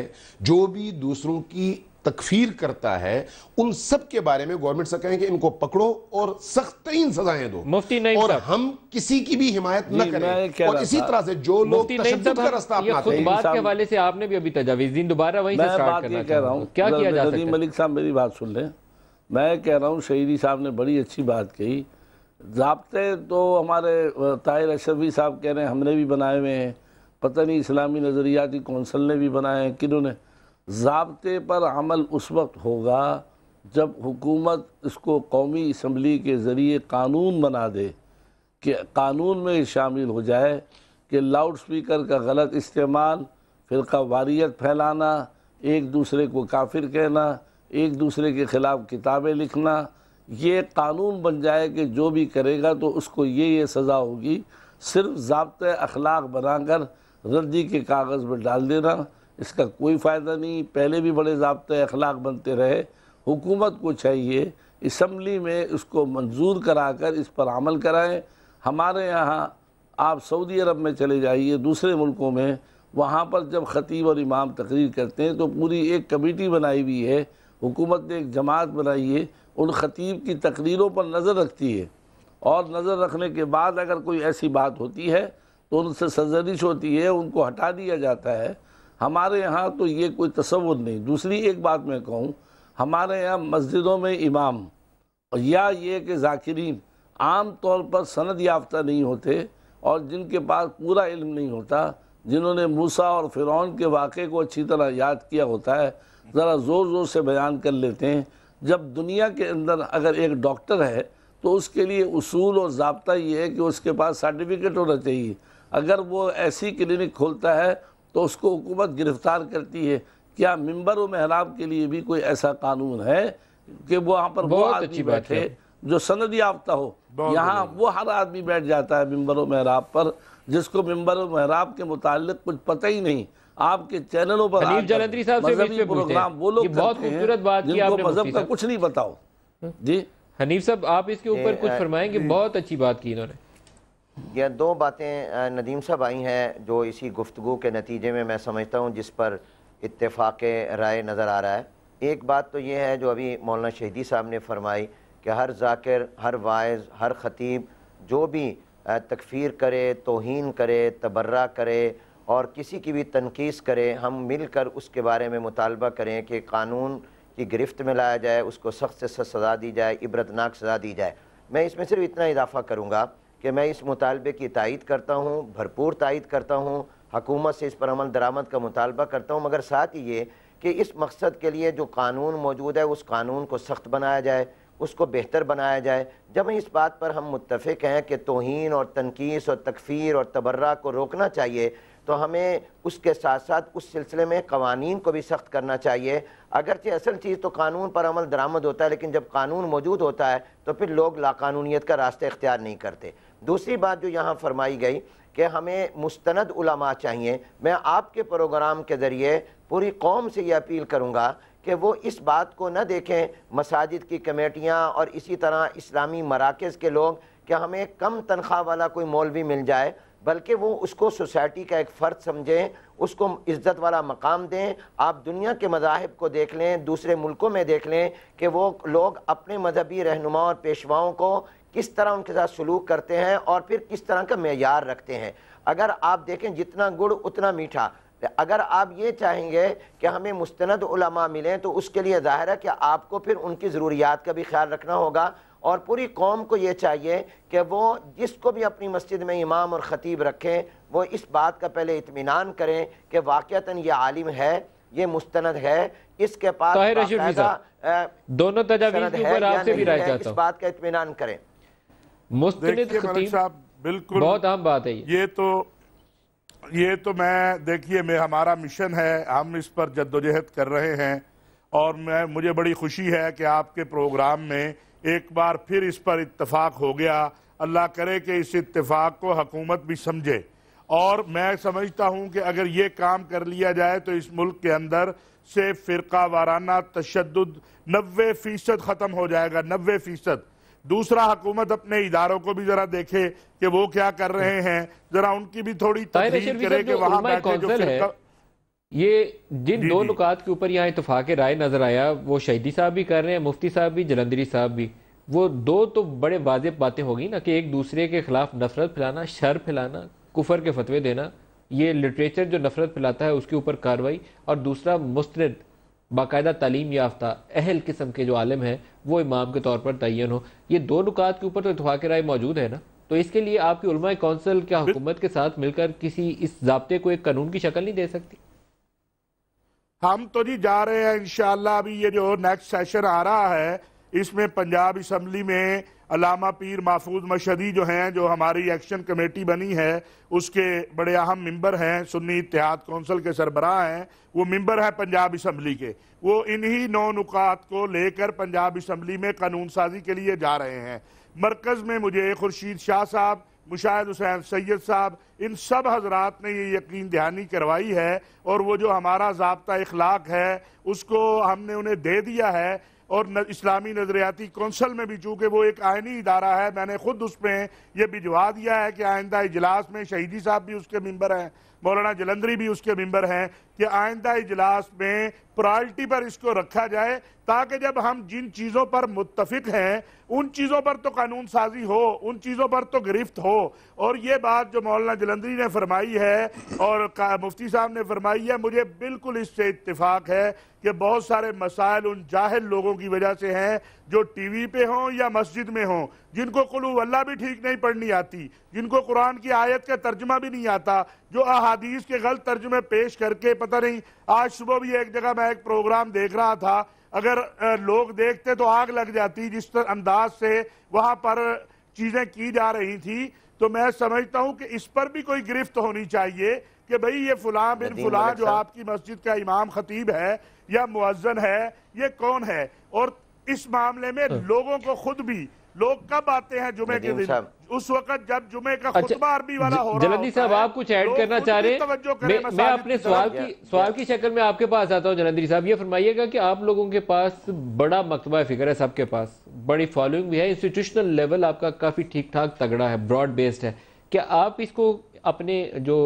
जो भी दूसरों की तकफीर करता है उन सब के बारे में गवर्नमेंट से कहें कि इनको पकड़ो और सख्त तरीन सजाएं दो मुफ्ती नहीं और हम किसी की भी हिमायत न करें और इसी तरह से जो लोग का रास्ता अपनाते हैं के हवाले से आपने भी अभी तजावीज दी दोबारा वहीं से स्टार्ट करना कह रहा हूं क्या किया जा सकता है मलिक साहब मेरी बात सुन लें मैं कह रहा हूँ शहीदी साहब ने बड़ी अच्छी बात कही जबते तो हमारे ताहिर अशरफी साहब कह रहे हैं हमने भी बनाए हुए हैं पता नहीं इस्लामी नज़रियाती कौंसल ने भी बनाए हैं किन्होंने जबते पर अमल उस वक्त होगा जब हुकूमत इसको कौमी इसम्बली के ज़रिए कानून बना दे कि कानून में शामिल हो जाए कि लाउड स्पीकर का गलत इस्तेमाल फ़िरका वारियत फैलाना एक दूसरे को काफिर कहना एक दूसरे के ख़िलाफ़ किताबें लिखना ये कानून बन जाए कि जो भी करेगा तो उसको ये ये सज़ा होगी सिर्फ जबत अखलाक बनाकर रद्दी के कागज़ में डाल देना इसका कोई फ़ायदा नहीं पहले भी बड़े जबते अखलाक बनते रहे हुकूमत को चाहिए इसम्बली में इसको मंजूर करा कर इस पर अमल कराएँ हमारे यहाँ आप सऊदी अरब में चले जाइए दूसरे मुल्कों में वहाँ पर जब ख़तीब और इमाम तकरीर करते हैं तो पूरी एक कमेटी बनाई हुई है हुकूमत ने एक जमात बनाई है उन ख़तीब की तकरीरों पर नज़र रखती है और नज़र रखने के बाद अगर कोई ऐसी बात होती है तो उनसे सजरिश होती है उनको हटा दिया जाता है हमारे यहाँ तो ये कोई तस्वुर नहीं दूसरी एक बात मैं कहूँ हमारे यहाँ मस्जिदों में इमाम या ये कि जाकिरीन आम तौर पर सनद याफ्ता नहीं होते और जिनके पास पूरा इल्म नहीं होता जिन्होंने मूसा और फ़िरौन के वाक़े को अच्छी तरह याद किया होता है ज़रा ज़ोर ज़ोर से बयान कर लेते हैं जब दुनिया के अंदर अगर एक डॉक्टर है तो उसके लिए असूल और जबता ये है कि उसके पास सर्टिफिकेट होना चाहिए अगर वो ऐसी क्लिनिक खोलता है तो उसको हुकूमत गिरफ़्तार करती है क्या मिंबर व महराब के लिए भी कोई ऐसा कानून है कि वहाँ पर वो आदमी बैठे जो सनद याफ्ता हो यहाँ वो हर आदमी बैठ जाता है मिंबर व महराब पर जिसको मिंबर व महराब के मुतालिक कुछ पता ही नहीं आपके चैनलों पर प्रोग्राम वो लोग बहुत खूबसूरत बात जिनको मजहब का कुछ नहीं बताओ जी हनीफ साहब आप इसके ऊपर कुछ फरमाएंगे बहुत अच्छी बात की इन्होंने यह दो बातें नदीम साहब आई हैं जो इसी गुफ्तु के नतीजे में मैं समझता हूँ जिस पर इतफ़ाक़ राय नज़र आ रहा है एक बात तो यह है जो अभी मौलाना शहीदी साहब ने फरमाई कि हर जाकिर हर वायज़ हर ख़तीब जो भी तकफ़ीर करे तोहन करे तबर्रा करे और किसी की भी तनकीस करे हम मिल कर उसके बारे में मुतालबा करें कि कानून की गिरफ्त में लाया जाए उसको सख्त से सख्त सज़ा दी जाए इबरतनाक सज़ा दी जाए मैं इसमें सिर्फ इतना इजाफ़ा करूँगा कि मैं इस मुतालबे की तायद करता हूँ भरपूर तइद करता हूँ हकूमत से इस पर अमल दरामद का मुतालबा करता हूँ मगर साथ ही ये कि इस मकसद के लिए जो कानून मौजूद है उस कानून को सख्त बनाया जाए उसको बेहतर बनाया जाए जब इस बात पर हम मुतफ़ हैं कि तोहन और तनकीस और तकफ़ीर और तबर्रा को रोकना चाहिए तो हमें उसके साथ साथ उस सिलसिले में कवानीन को भी सख्त करना चाहिए अगरचे असल चीज़ तो कानून पर अमल दरामद होता है लेकिन जब कानून मौजूद होता है तो फिर लोग लाकानूनीत का रास्ता इख्तियार नहीं करते दूसरी बात जो यहाँ फरमाई गई कि हमें मुस्तंद उलमा चाहिए मैं आपके प्रोग्राम के ज़रिए पूरी कौम से ये अपील करूँगा कि वो इस बात को न देखें मसाजिद की कमेटियाँ और इसी तरह इस्लामी मराकज़ के लोग कि हमें कम तनख्वाह वाला कोई मौलवी मिल जाए बल्कि वो उसको सोसाइटी का एक फ़र्द समझें उसको इज़्ज़त वाला मकाम दें आप दुनिया के मजाहब को देख लें दूसरे मुल्कों में देख लें कि वो लोग अपने मजहबी रहनुमा और पेशवाओं को किस तरह उनके साथ सलूक करते हैं और फिर किस तरह का मैार रखते हैं अगर आप देखें जितना गुड़ उतना मीठा अगर आप ये चाहेंगे कि हमें मुस्ंद मिलें तो उसके लिए ज़ाहिर है कि आपको फिर उनकी ज़रूरियात का भी ख्याल रखना होगा और पूरी कौम को ये चाहिए कि वो जिसको भी अपनी मस्जिद में इमाम और ख़तीब रखें वो इस बात का पहले इतमान करें कि वाक़ता ये आलिम है ये मुस्ंद है इसके पास दोनों तजावीज़ इस बात का इतमान करें बिल्कुल बहुत अहम बात है ये तो ये तो मैं देखिए मैं हमारा मिशन है हम इस पर जद्दोजहद कर रहे हैं और मैं मुझे बड़ी खुशी है कि आपके प्रोग्राम में एक बार फिर इस पर इत्तेफाक हो गया अल्लाह करे कि इस इत्तेफाक को हकूमत भी समझे और मैं समझता हूँ कि अगर ये काम कर लिया जाए तो इस मुल्क के अंदर से फ़िरका वाराना तशद नबे फ़ीसद ख़त्म हो जाएगा नबे फ़ीसद दूसरा हुकूमत अपने इदारों को भी जरा देखे कि वो क्या कर रहे हैं जरा उनकी भी थोड़ी तकलीफ करे कि वहां बैठे जो है, ये जिन दो नुकात के ऊपर यहाँ इतफाक राय नजर आया वो शहीदी साहब भी कर रहे हैं मुफ्ती साहब भी जलंधरी साहब भी वो दो तो बड़े वाजे बातें होगी ना कि एक दूसरे के खिलाफ नफरत फैलाना शर फैलाना कुफर के फतवे देना ये लिटरेचर जो नफरत फैलाता है उसके ऊपर कार्रवाई और दूसरा मुस्तरद बाकायदा तलीम याफ्ता अहल किस्म के जो आलम है वो इमाम के तौर पर तयन हो ये दो नुकात के ऊपर तो इतफाक राय मौजूद है ना तो इसके लिए आपकी उलमा कौंसिल क्या हुकूमत के साथ मिलकर किसी इस जबते को एक कानून की शक्ल नहीं दे सकती हम तो जी जा रहे हैं इन अभी ये जो नेक्स्ट सेशन आ रहा है इसमें पंजाब असम्बली में अलामा पीर महफूज मशदी जो हैं जो हमारी एक्शन कमेटी बनी है उसके बड़े अहम मंबर हैं सुन्नी इतिहाद कौंसिल के सरबराह हैं वो मंबर हैं पंजाब इसम्बली के वो इन्हीं नौ नुकात को लेकर पंजाब इसम्बली में कानून साजी के लिए जा रहे हैं मरकज़ में मुझे खुर्शीद शाह साहब मुशाहिद हुसैन सैयद साहब इन सब हजरात ने ये यकीन दहानी करवाई है और वो जो हमारा जबता इखलाक है उसको हमने उन्हें दे दिया है और न, इस्लामी नजरियाती कौंसल में भी चूंकि वो एक आयनी इदारा है मैंने खुद उसमें यह भिजवा दिया है कि आइंदा इजलास में शहीदी साहब भी उसके मेम्बर हैं मौलाना जलंधरी भी उसके मेंबर हैं कि आइंदा इजलास में प्रायल्टी पर इसको रखा जाए ताकि जब हम जिन चीज़ों पर मुतफिक हैं उन चीज़ों पर तो कानून साजी हो उन चीज़ों पर तो गिरफ्त हो और ये बात जो मौलाना जलंधरी ने फरमाई है और मुफ्ती साहब ने फरमाई है मुझे बिल्कुल इससे इतफाक़ है कि बहुत सारे मसाइल उन जाहिल लोगों की वजह से हैं जो टी वी पर हों या मस्जिद में हों जिनको कुल्ला भी ठीक नहीं पढ़नी आती जिनको कुरान की आयत का तर्जमा भी नहीं आता जो अहादीस के गलत तर्जमे पेश करके पता नहीं आज सुबह भी एक जगह मैं एक प्रोग्राम देख रहा था अगर लोग देखते तो आग लग जाती जिस तरह अंदाज से वहाँ पर चीज़ें की जा रही थी तो मैं समझता हूँ कि इस पर भी कोई गिरफ्त होनी चाहिए कि भाई ये फलां बिन फुला जो आपकी मस्जिद का इमाम खतीब है या मुआजन है ये कौन है और इस मामले में हाँ। लोगों को खुद भी लोग कब आते हैं जुमे के दिन उस वक्त जब जुमे का अच्छा, खुतबा अरबी वाला हो रहा जलंदी साहब आप कुछ ऐड करना चाह रहे हैं मैं अपने सवाल की सवाल की शक्ल में आपके पास आता हूं जलंदरी साहब ये फरमाइएगा कि आप लोगों के पास बड़ा मकतबा फिक्र है सबके पास बड़ी फॉलोइंग भी है इंस्टीट्यूशनल लेवल आपका काफ़ी ठीक ठाक तगड़ा है ब्रॉड बेस्ड है क्या आप इसको अपने जो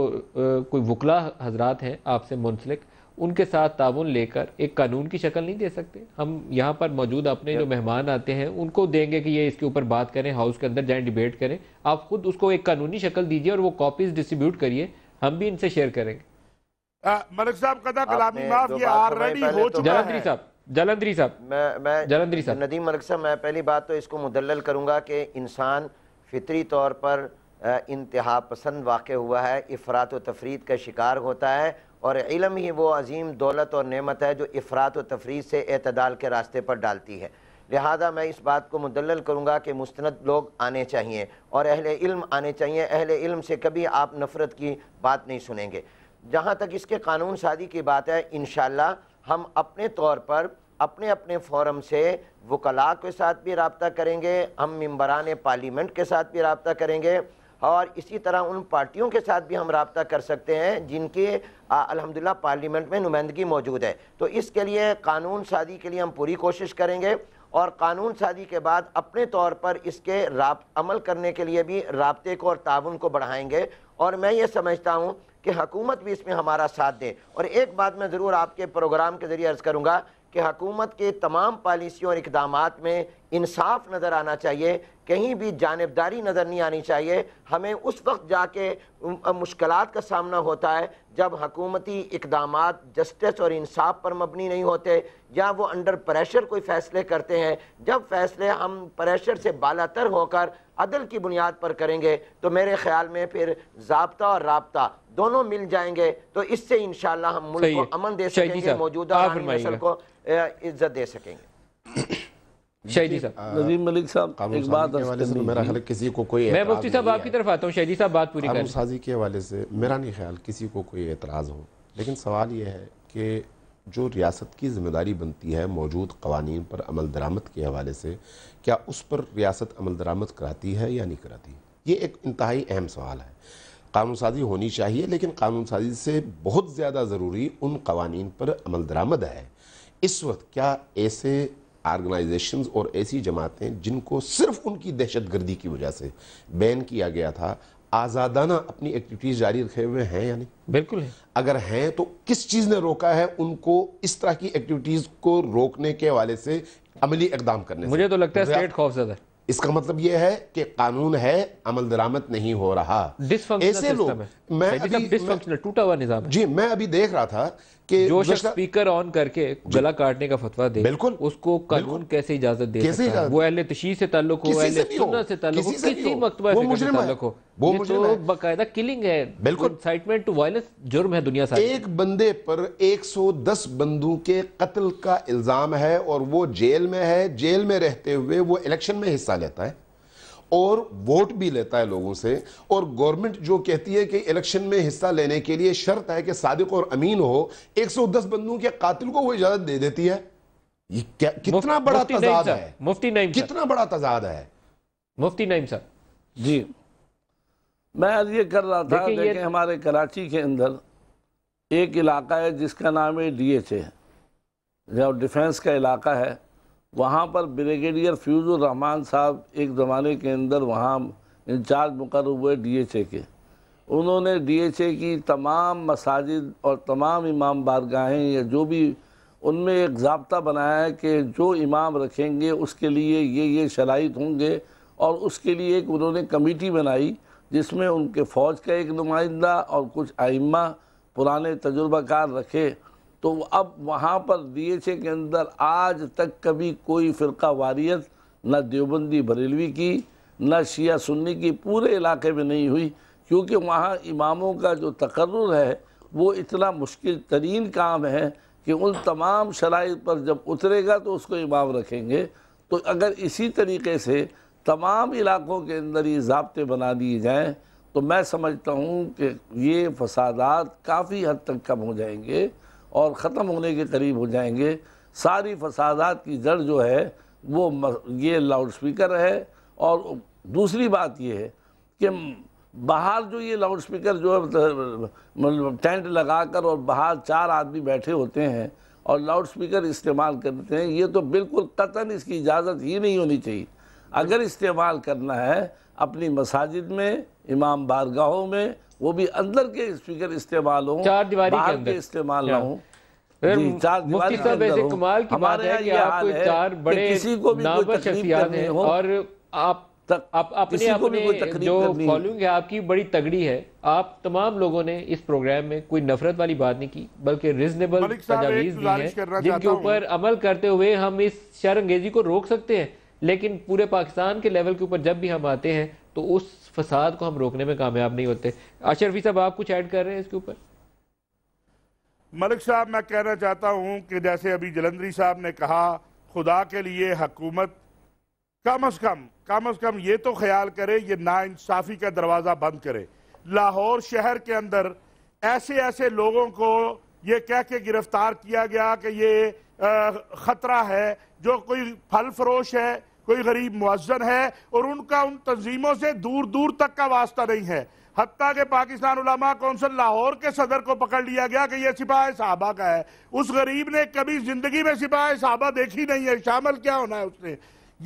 कोई वकला हजरात हैं आपसे मुंसलिक उनके साथ ताउन लेकर एक कानून की शक्ल नहीं दे सकते हम यहाँ पर मौजूद अपने जो मेहमान आते हैं उनको देंगे कि ये इसके ऊपर बात करें हाउस के अंदर जाएं डिबेट करें आप खुद उसको एक कानूनी शक्ल दीजिए और वो कॉपीज डिस्ट्रीब्यूट करिए हम भी इनसे शेयर करेंगे मलिक साहब कदा कलामी माफ ये ऑलरेडी हो तो चुका जलंधरी साहब जलंधरी साहब मैं मैं जलंधरी साहब नदीम मलिक साहब मैं पहली बात तो इसको मुदलल करूंगा कि इंसान फितरी तौर पर इंतहा पसंद वाक़ हुआ है अफरात व का शिकार होता है और इलम ही वो अजीम दौलत और नमत है जो अफरात व तफरी से अतदाल के रास्ते पर डालती है लिहाजा मैं इस बात को मुदल करूँगा कि मुस्ंद लोग आने चाहिए और अहल इल्म आने चाहिए अहल इल्म से कभी आप नफ़रत की बात नहीं सुनेंगे जहाँ तक इसके कानून शादी की बात है इन हम अपने तौर पर अपने अपने फोरम से वकला के साथ भी रबता करेंगे हम मम्बरान पार्लीमेंट के साथ भी रबता करेंगे और इसी तरह उन पार्टियों के साथ भी हम रबता कर सकते हैं जिनके अलहमदिल्ला पार्लियामेंट में नुमाइंदगी मौजूद है तो इसके लिए कानून शादी के लिए हम पूरी कोशिश करेंगे और कानून शादी के बाद अपने तौर पर इसके राप अमल करने के लिए भी रबते को और ताउन को बढ़ाएंगे और मैं ये समझता हूँ कि हकूमत भी इसमें हमारा साथ दे और एक बात मैं ज़रूर आपके प्रोग्राम के ज़रिए अर्ज़ करूँगा कि हकूमत के तमाम पॉलिसियों और इकदाम में इंसाफ नज़र आना चाहिए कहीं भी जानबदारी नज़र नहीं आनी चाहिए हमें उस वक्त जाके मुश्किल का सामना होता है जब हकूमती इकदाम जस्टिस और इंसाफ पर मबनी नहीं होते या वो अंडर प्रेशर कोई फ़ैसले करते हैं जब फ़ैसले हम प्रेशर से बालातर होकर अदल की बुनियाद पर करेंगे तो मेरे ख्याल में फिर जबता और रबता दोनों मिल जाएंगे तो इससे इन हम मुल्क को अमन दे सकेंगे मौजूदा नस्ल को इज्जत दे सकेंगे एतराज़ तो हो लेकिन सवाल यह है कि जो रियासत की जिम्मेदारी बनती है मौजूद कवानीन पर अमल दरामद के हवाले से क्या उस पर रियासत अमल दरामद कराती है या नहीं कराती ये एक इंतहाई अहम सवाल है कानून साजी होनी चाहिए लेकिन कानून साजी से बहुत ज़्यादा ज़रूरी उन कवानीन पर अमल दरामद है इस वक्त क्या ऐसे आर्गनाइजेशन और ऐसी जमातें जिनको सिर्फ उनकी दहशत गर्दी की वजह से बैन किया गया था आज़ादाना अपनी एक्टिविटीज़ जारी रखे हुए हैं या नहीं बिल्कुल है अगर हैं तो किस चीज़ ने रोका है उनको इस तरह की एक्टिविटीज़ को रोकने के हवाले से अमली इकदाम करने मुझे तो लगता है स्टेट खौफजदा है इसका मतलब यह है कि कानून है अमल दरामद नहीं हो रहा ऐसे लोग मैं अभी टूटा हुआ निजाम जी मैं अभी देख रहा था कि जो शख्स स्पीकर ऑन करके गला काटने का फतवा दे बिल्कुल उसको कानून कैसे इजाजत दे कैसे है? वो अहले तशी से ताल्लुक हो अहले सुन्नत से ताल्लुक हो किसी मकतबा से ताल्लुक हो वो तो बकायदा किलिंग है बिल्कुल एक्साइटमेंट टू वायलेंस जुर्म है दुनिया सारी एक बंदे पर 110 बंदों के कत्ल का इल्जाम है और वो जेल में है जेल में रहते हुए वो इलेक्शन में हिस्सा लेता है और वोट भी लेता है लोगों से और गवर्नमेंट जो कहती है कि इलेक्शन में हिस्सा लेने के लिए शर्त है कि सादिक और अमीन हो 110 बंदों के कातिल को वो इजाजत दे देती है ये क्या कितना बड़ा तजाद है मुफ्ती नईम कितना बड़ा तजाद है मुफ्ती नईम सर जी मैं आज ये कर रहा था देखें ये... हमारे कराची के अंदर एक इलाका है जिसका नाम है डी एच ए डिफेंस का इलाका है वहाँ पर ब्रिगेडियर फ्यूज़ुर रहमान साहब एक ज़माने के अंदर वहाँ इंचार्ज मुकर हुए डीएचए के उन्होंने डीएचए की तमाम मसाजिद और तमाम इमाम बारगाहें या जो भी उनमें एक जबता बनाया है कि जो इमाम रखेंगे उसके लिए ये ये शराइत होंगे और उसके लिए एक उन्होंने कमेटी बनाई जिसमें उनके फ़ौज का एक नुमाइंदा और कुछ आइमा पुराने तजुर्बाकार रखे तो अब वहाँ पर डी एच ए के अंदर आज तक कभी कोई फ़िरका वारियत न देवबंदी बरेलवी की न शिया सुन्नी की पूरे इलाके में नहीं हुई क्योंकि वहाँ इमामों का जो तकर्र है वो इतना मुश्किल तरीन काम है कि उन तमाम शराइ पर जब उतरेगा तो उसको इमाम रखेंगे तो अगर इसी तरीके से तमाम इलाकों के अंदर ये जबते बना दिए जाएँ तो मैं समझता हूँ कि ये फसादात काफ़ी हद तक कम हो जाएंगे और ख़त्म होने के करीब हो जाएंगे सारी फसादात की जड़ जो है वो ये लाउड स्पीकर है और दूसरी बात ये है कि बाहर जो ये लाउड स्पीकर जो है मतलब टेंट लगा कर और बाहर चार आदमी बैठे होते हैं और लाउड स्पीकर इस्तेमाल करते हैं ये तो बिल्कुल कतन इसकी इजाज़त ही नहीं होनी चाहिए अगर इस्तेमाल करना है अपनी मसाजिद में इमाम बारगाहों में वो भी अंदर के स्पीकर इस्तेमाल हो चार दीवारी के अंदर इस्तेमाल ना हो चार दीवारी कमाल की बात है कि आपको चार बड़े किसी को भी कोई हो और आप तक आप अपने अपने जो फॉलोइंग है आपकी बड़ी तगड़ी है आप तमाम लोगों ने इस प्रोग्राम में कोई नफरत वाली बात नहीं की बल्कि रिजनेबल तजावीज दी है जिनके ऊपर अमल करते हुए हम इस शर को रोक सकते हैं लेकिन पूरे पाकिस्तान के लेवल के ऊपर जब भी हम आते हैं तो उस फसाद को हम रोकने में कामयाब नहीं होते अशरफी साहब आप कुछ ऐड कर रहे हैं इसके ऊपर मलिक साहब मैं कहना चाहता हूँ कि जैसे अभी जलंधरी साहब ने कहा खुदा के लिए हकूमत कम अज़ कम कम अज़ कम ये तो ख्याल करे ये इंसाफी का दरवाज़ा बंद करे लाहौर शहर के अंदर ऐसे ऐसे लोगों को ये कह के गिरफ्तार किया गया कि ये ख़तरा है जो कोई फल फरोश है कोई गरीब मुआजन है और उनका उन तंजीमों से दूर दूर तक का वास्ता नहीं है हत्या के पाकिस्तान उलामा कौंसल लाहौर के सदर को पकड़ लिया गया कि यह सिपाही साहबा का है उस गरीब ने कभी जिंदगी में सिपाही साहबा देखी नहीं है शामिल क्या होना है उसने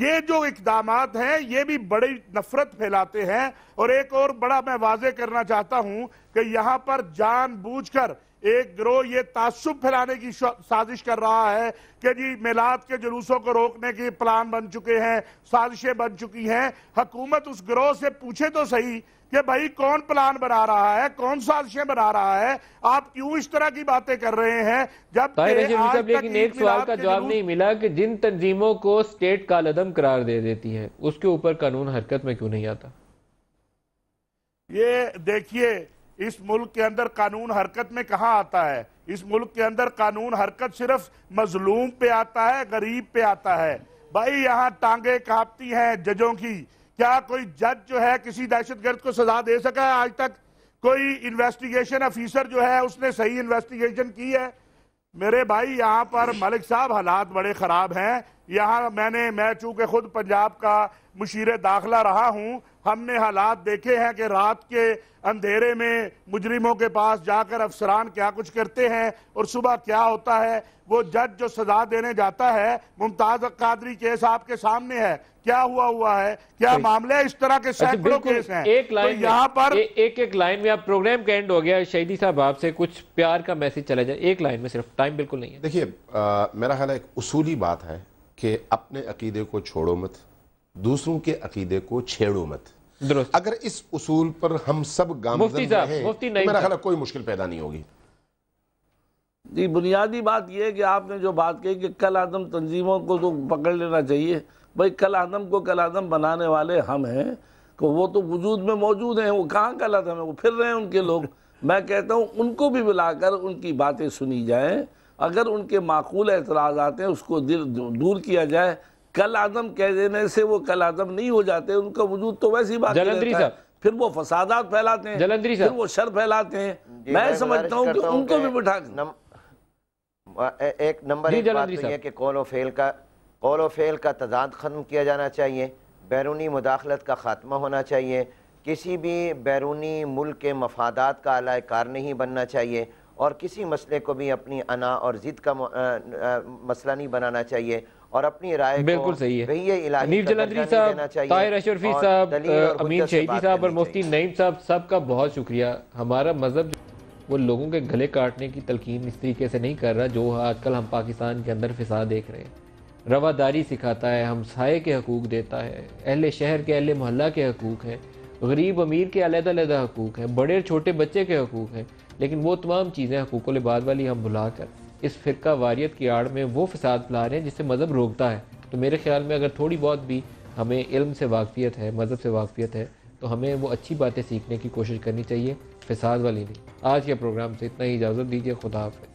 ये जो इकदाम हैं ये भी बड़ी नफरत फैलाते हैं और एक और बड़ा मैं वाजे करना चाहता हूं कि यहां पर जानबूझकर एक ग्रोह ये तासुब फैलाने की साजिश कर रहा है कि जी मिलाद के जुलूसों को रोकने के प्लान बन चुके हैं साजिशें बन चुकी हैं हकूमत उस ग्रोह से पूछे तो सही कि भाई कौन प्लान बना रहा है कौन साजिशें बना रहा है आप क्यों इस तरह की बातें कर रहे हैं जब लेकिन एक सवाल का जवाब नहीं मिला कि जिन तंजीमों को स्टेट का लदम करार दे देती है उसके ऊपर कानून हरकत में क्यों नहीं आता ये देखिए इस मुल्क के अंदर कानून हरकत में कहाँ आता है इस मुल्क के अंदर कानून हरकत सिर्फ मजलूम पे आता है गरीब पे आता है भाई यहाँ टांगे कांपती हैं जजों की क्या कोई जज जो है किसी गर्द को सजा दे सका है आज तक कोई इन्वेस्टिगेशन ऑफिसर जो है उसने सही इन्वेस्टिगेशन की है मेरे भाई यहाँ पर मलिक साहब हालात बड़े ख़राब हैं यहाँ मैंने मैं चूंकि खुद पंजाब का मुशीर दाखिला रहा हूँ हमने हालात देखे हैं कि रात के अंधेरे में मुजरिमों के पास जाकर अफसरान क्या कुछ करते हैं और सुबह क्या होता है वो जज जो सजा देने जाता है मुमताज कादरी केस आपके सामने है क्या हुआ हुआ है क्या मामले इस तरह के अच्छा, सैकड़ों अच्छा, केस हैं एक तो लाइन तो यहाँ पर ए, एक एक लाइन में आप प्रोग्राम का एंड हो गया शहीदी साहब आपसे कुछ प्यार का मैसेज चला जाए एक लाइन में सिर्फ टाइम बिल्कुल नहीं है देखिए मेरा ख्याल एक उसूली बात है कि अपने अकीदे को छोड़ो मत दूसरों के अकीदे को छेड़ो मत अगर इस उसूल पर हम सब गामजन हैं तो मेरा कोई मुश्किल पैदा नहीं होगी जी बुनियादी बात यह है कि आपने जो बात कही कि कल आदम तंजीमों को तो पकड़ लेना चाहिए भाई कल आदम को कल आदम बनाने वाले हम हैं को वो तो वजूद में मौजूद हैं वो कहाँ कल आदम है वो फिर रहे हैं उनके लोग मैं कहता हूँ उनको भी बुलाकर उनकी बातें सुनी जाएँ अगर उनके माकूल एतराज़ आते हैं उसको दूर किया जाए कल आदम कह देने से वो कल आदम नहीं हो जाते उनका वजूद तो वैसी बात जलंधरी साहब फिर वो फसादात फैलाते हैं जलंधरी फिर वो शर फैलाते हैं मैं समझता हूँ कि उनको भी बिठा एक नंबर एक बात तो फेल का फेल का तजाद ख़त्म किया जाना चाहिए बैरूनी मुदाखलत का खात्मा होना चाहिए किसी भी बैरूनी मुल्क के मफादात का अलाकार नहीं बनना चाहिए और किसी मसले को भी अपनी अना और ज़िद का मसला नहीं बनाना चाहिए और अपनी राय बिल्कुल सही है वही इलाही जलंधरी साहब ताहिर अशरफी साहब अमीन शहीदी साहब और मुफ्ती नईम साहब सबका बहुत शुक्रिया हमारा मजहब वो लोगों के गले काटने की तलकीन इस तरीके से नहीं कर रहा जो आजकल हम पाकिस्तान के अंदर फिसा देख रहे हैं रवादारी सिखाता है हमसाए के हकूक़ देता है अहले शहर के अहले मोहल्ला के हकूक़ हैं गरीब अमीर के अलहदा हकूक़ हैं बड़े छोटे बच्चे के हकूक़ हैं लेकिन वो तमाम चीज़ें हकूक़ बाद वाली हम भुला कर इस फ़िरका वारियत की आड़ में वो फसाद फैला रहे हैं जिससे मज़हब रोकता है तो मेरे ख्याल में अगर थोड़ी बहुत भी हमें इल्म से वाकफियत है मज़हब से वाकफियत है तो हमें वो अच्छी बातें सीखने की कोशिश करनी चाहिए फसाद वाली नहीं आज के प्रोग्राम से इतना ही इजाज़त दीजिए खुदा हाफ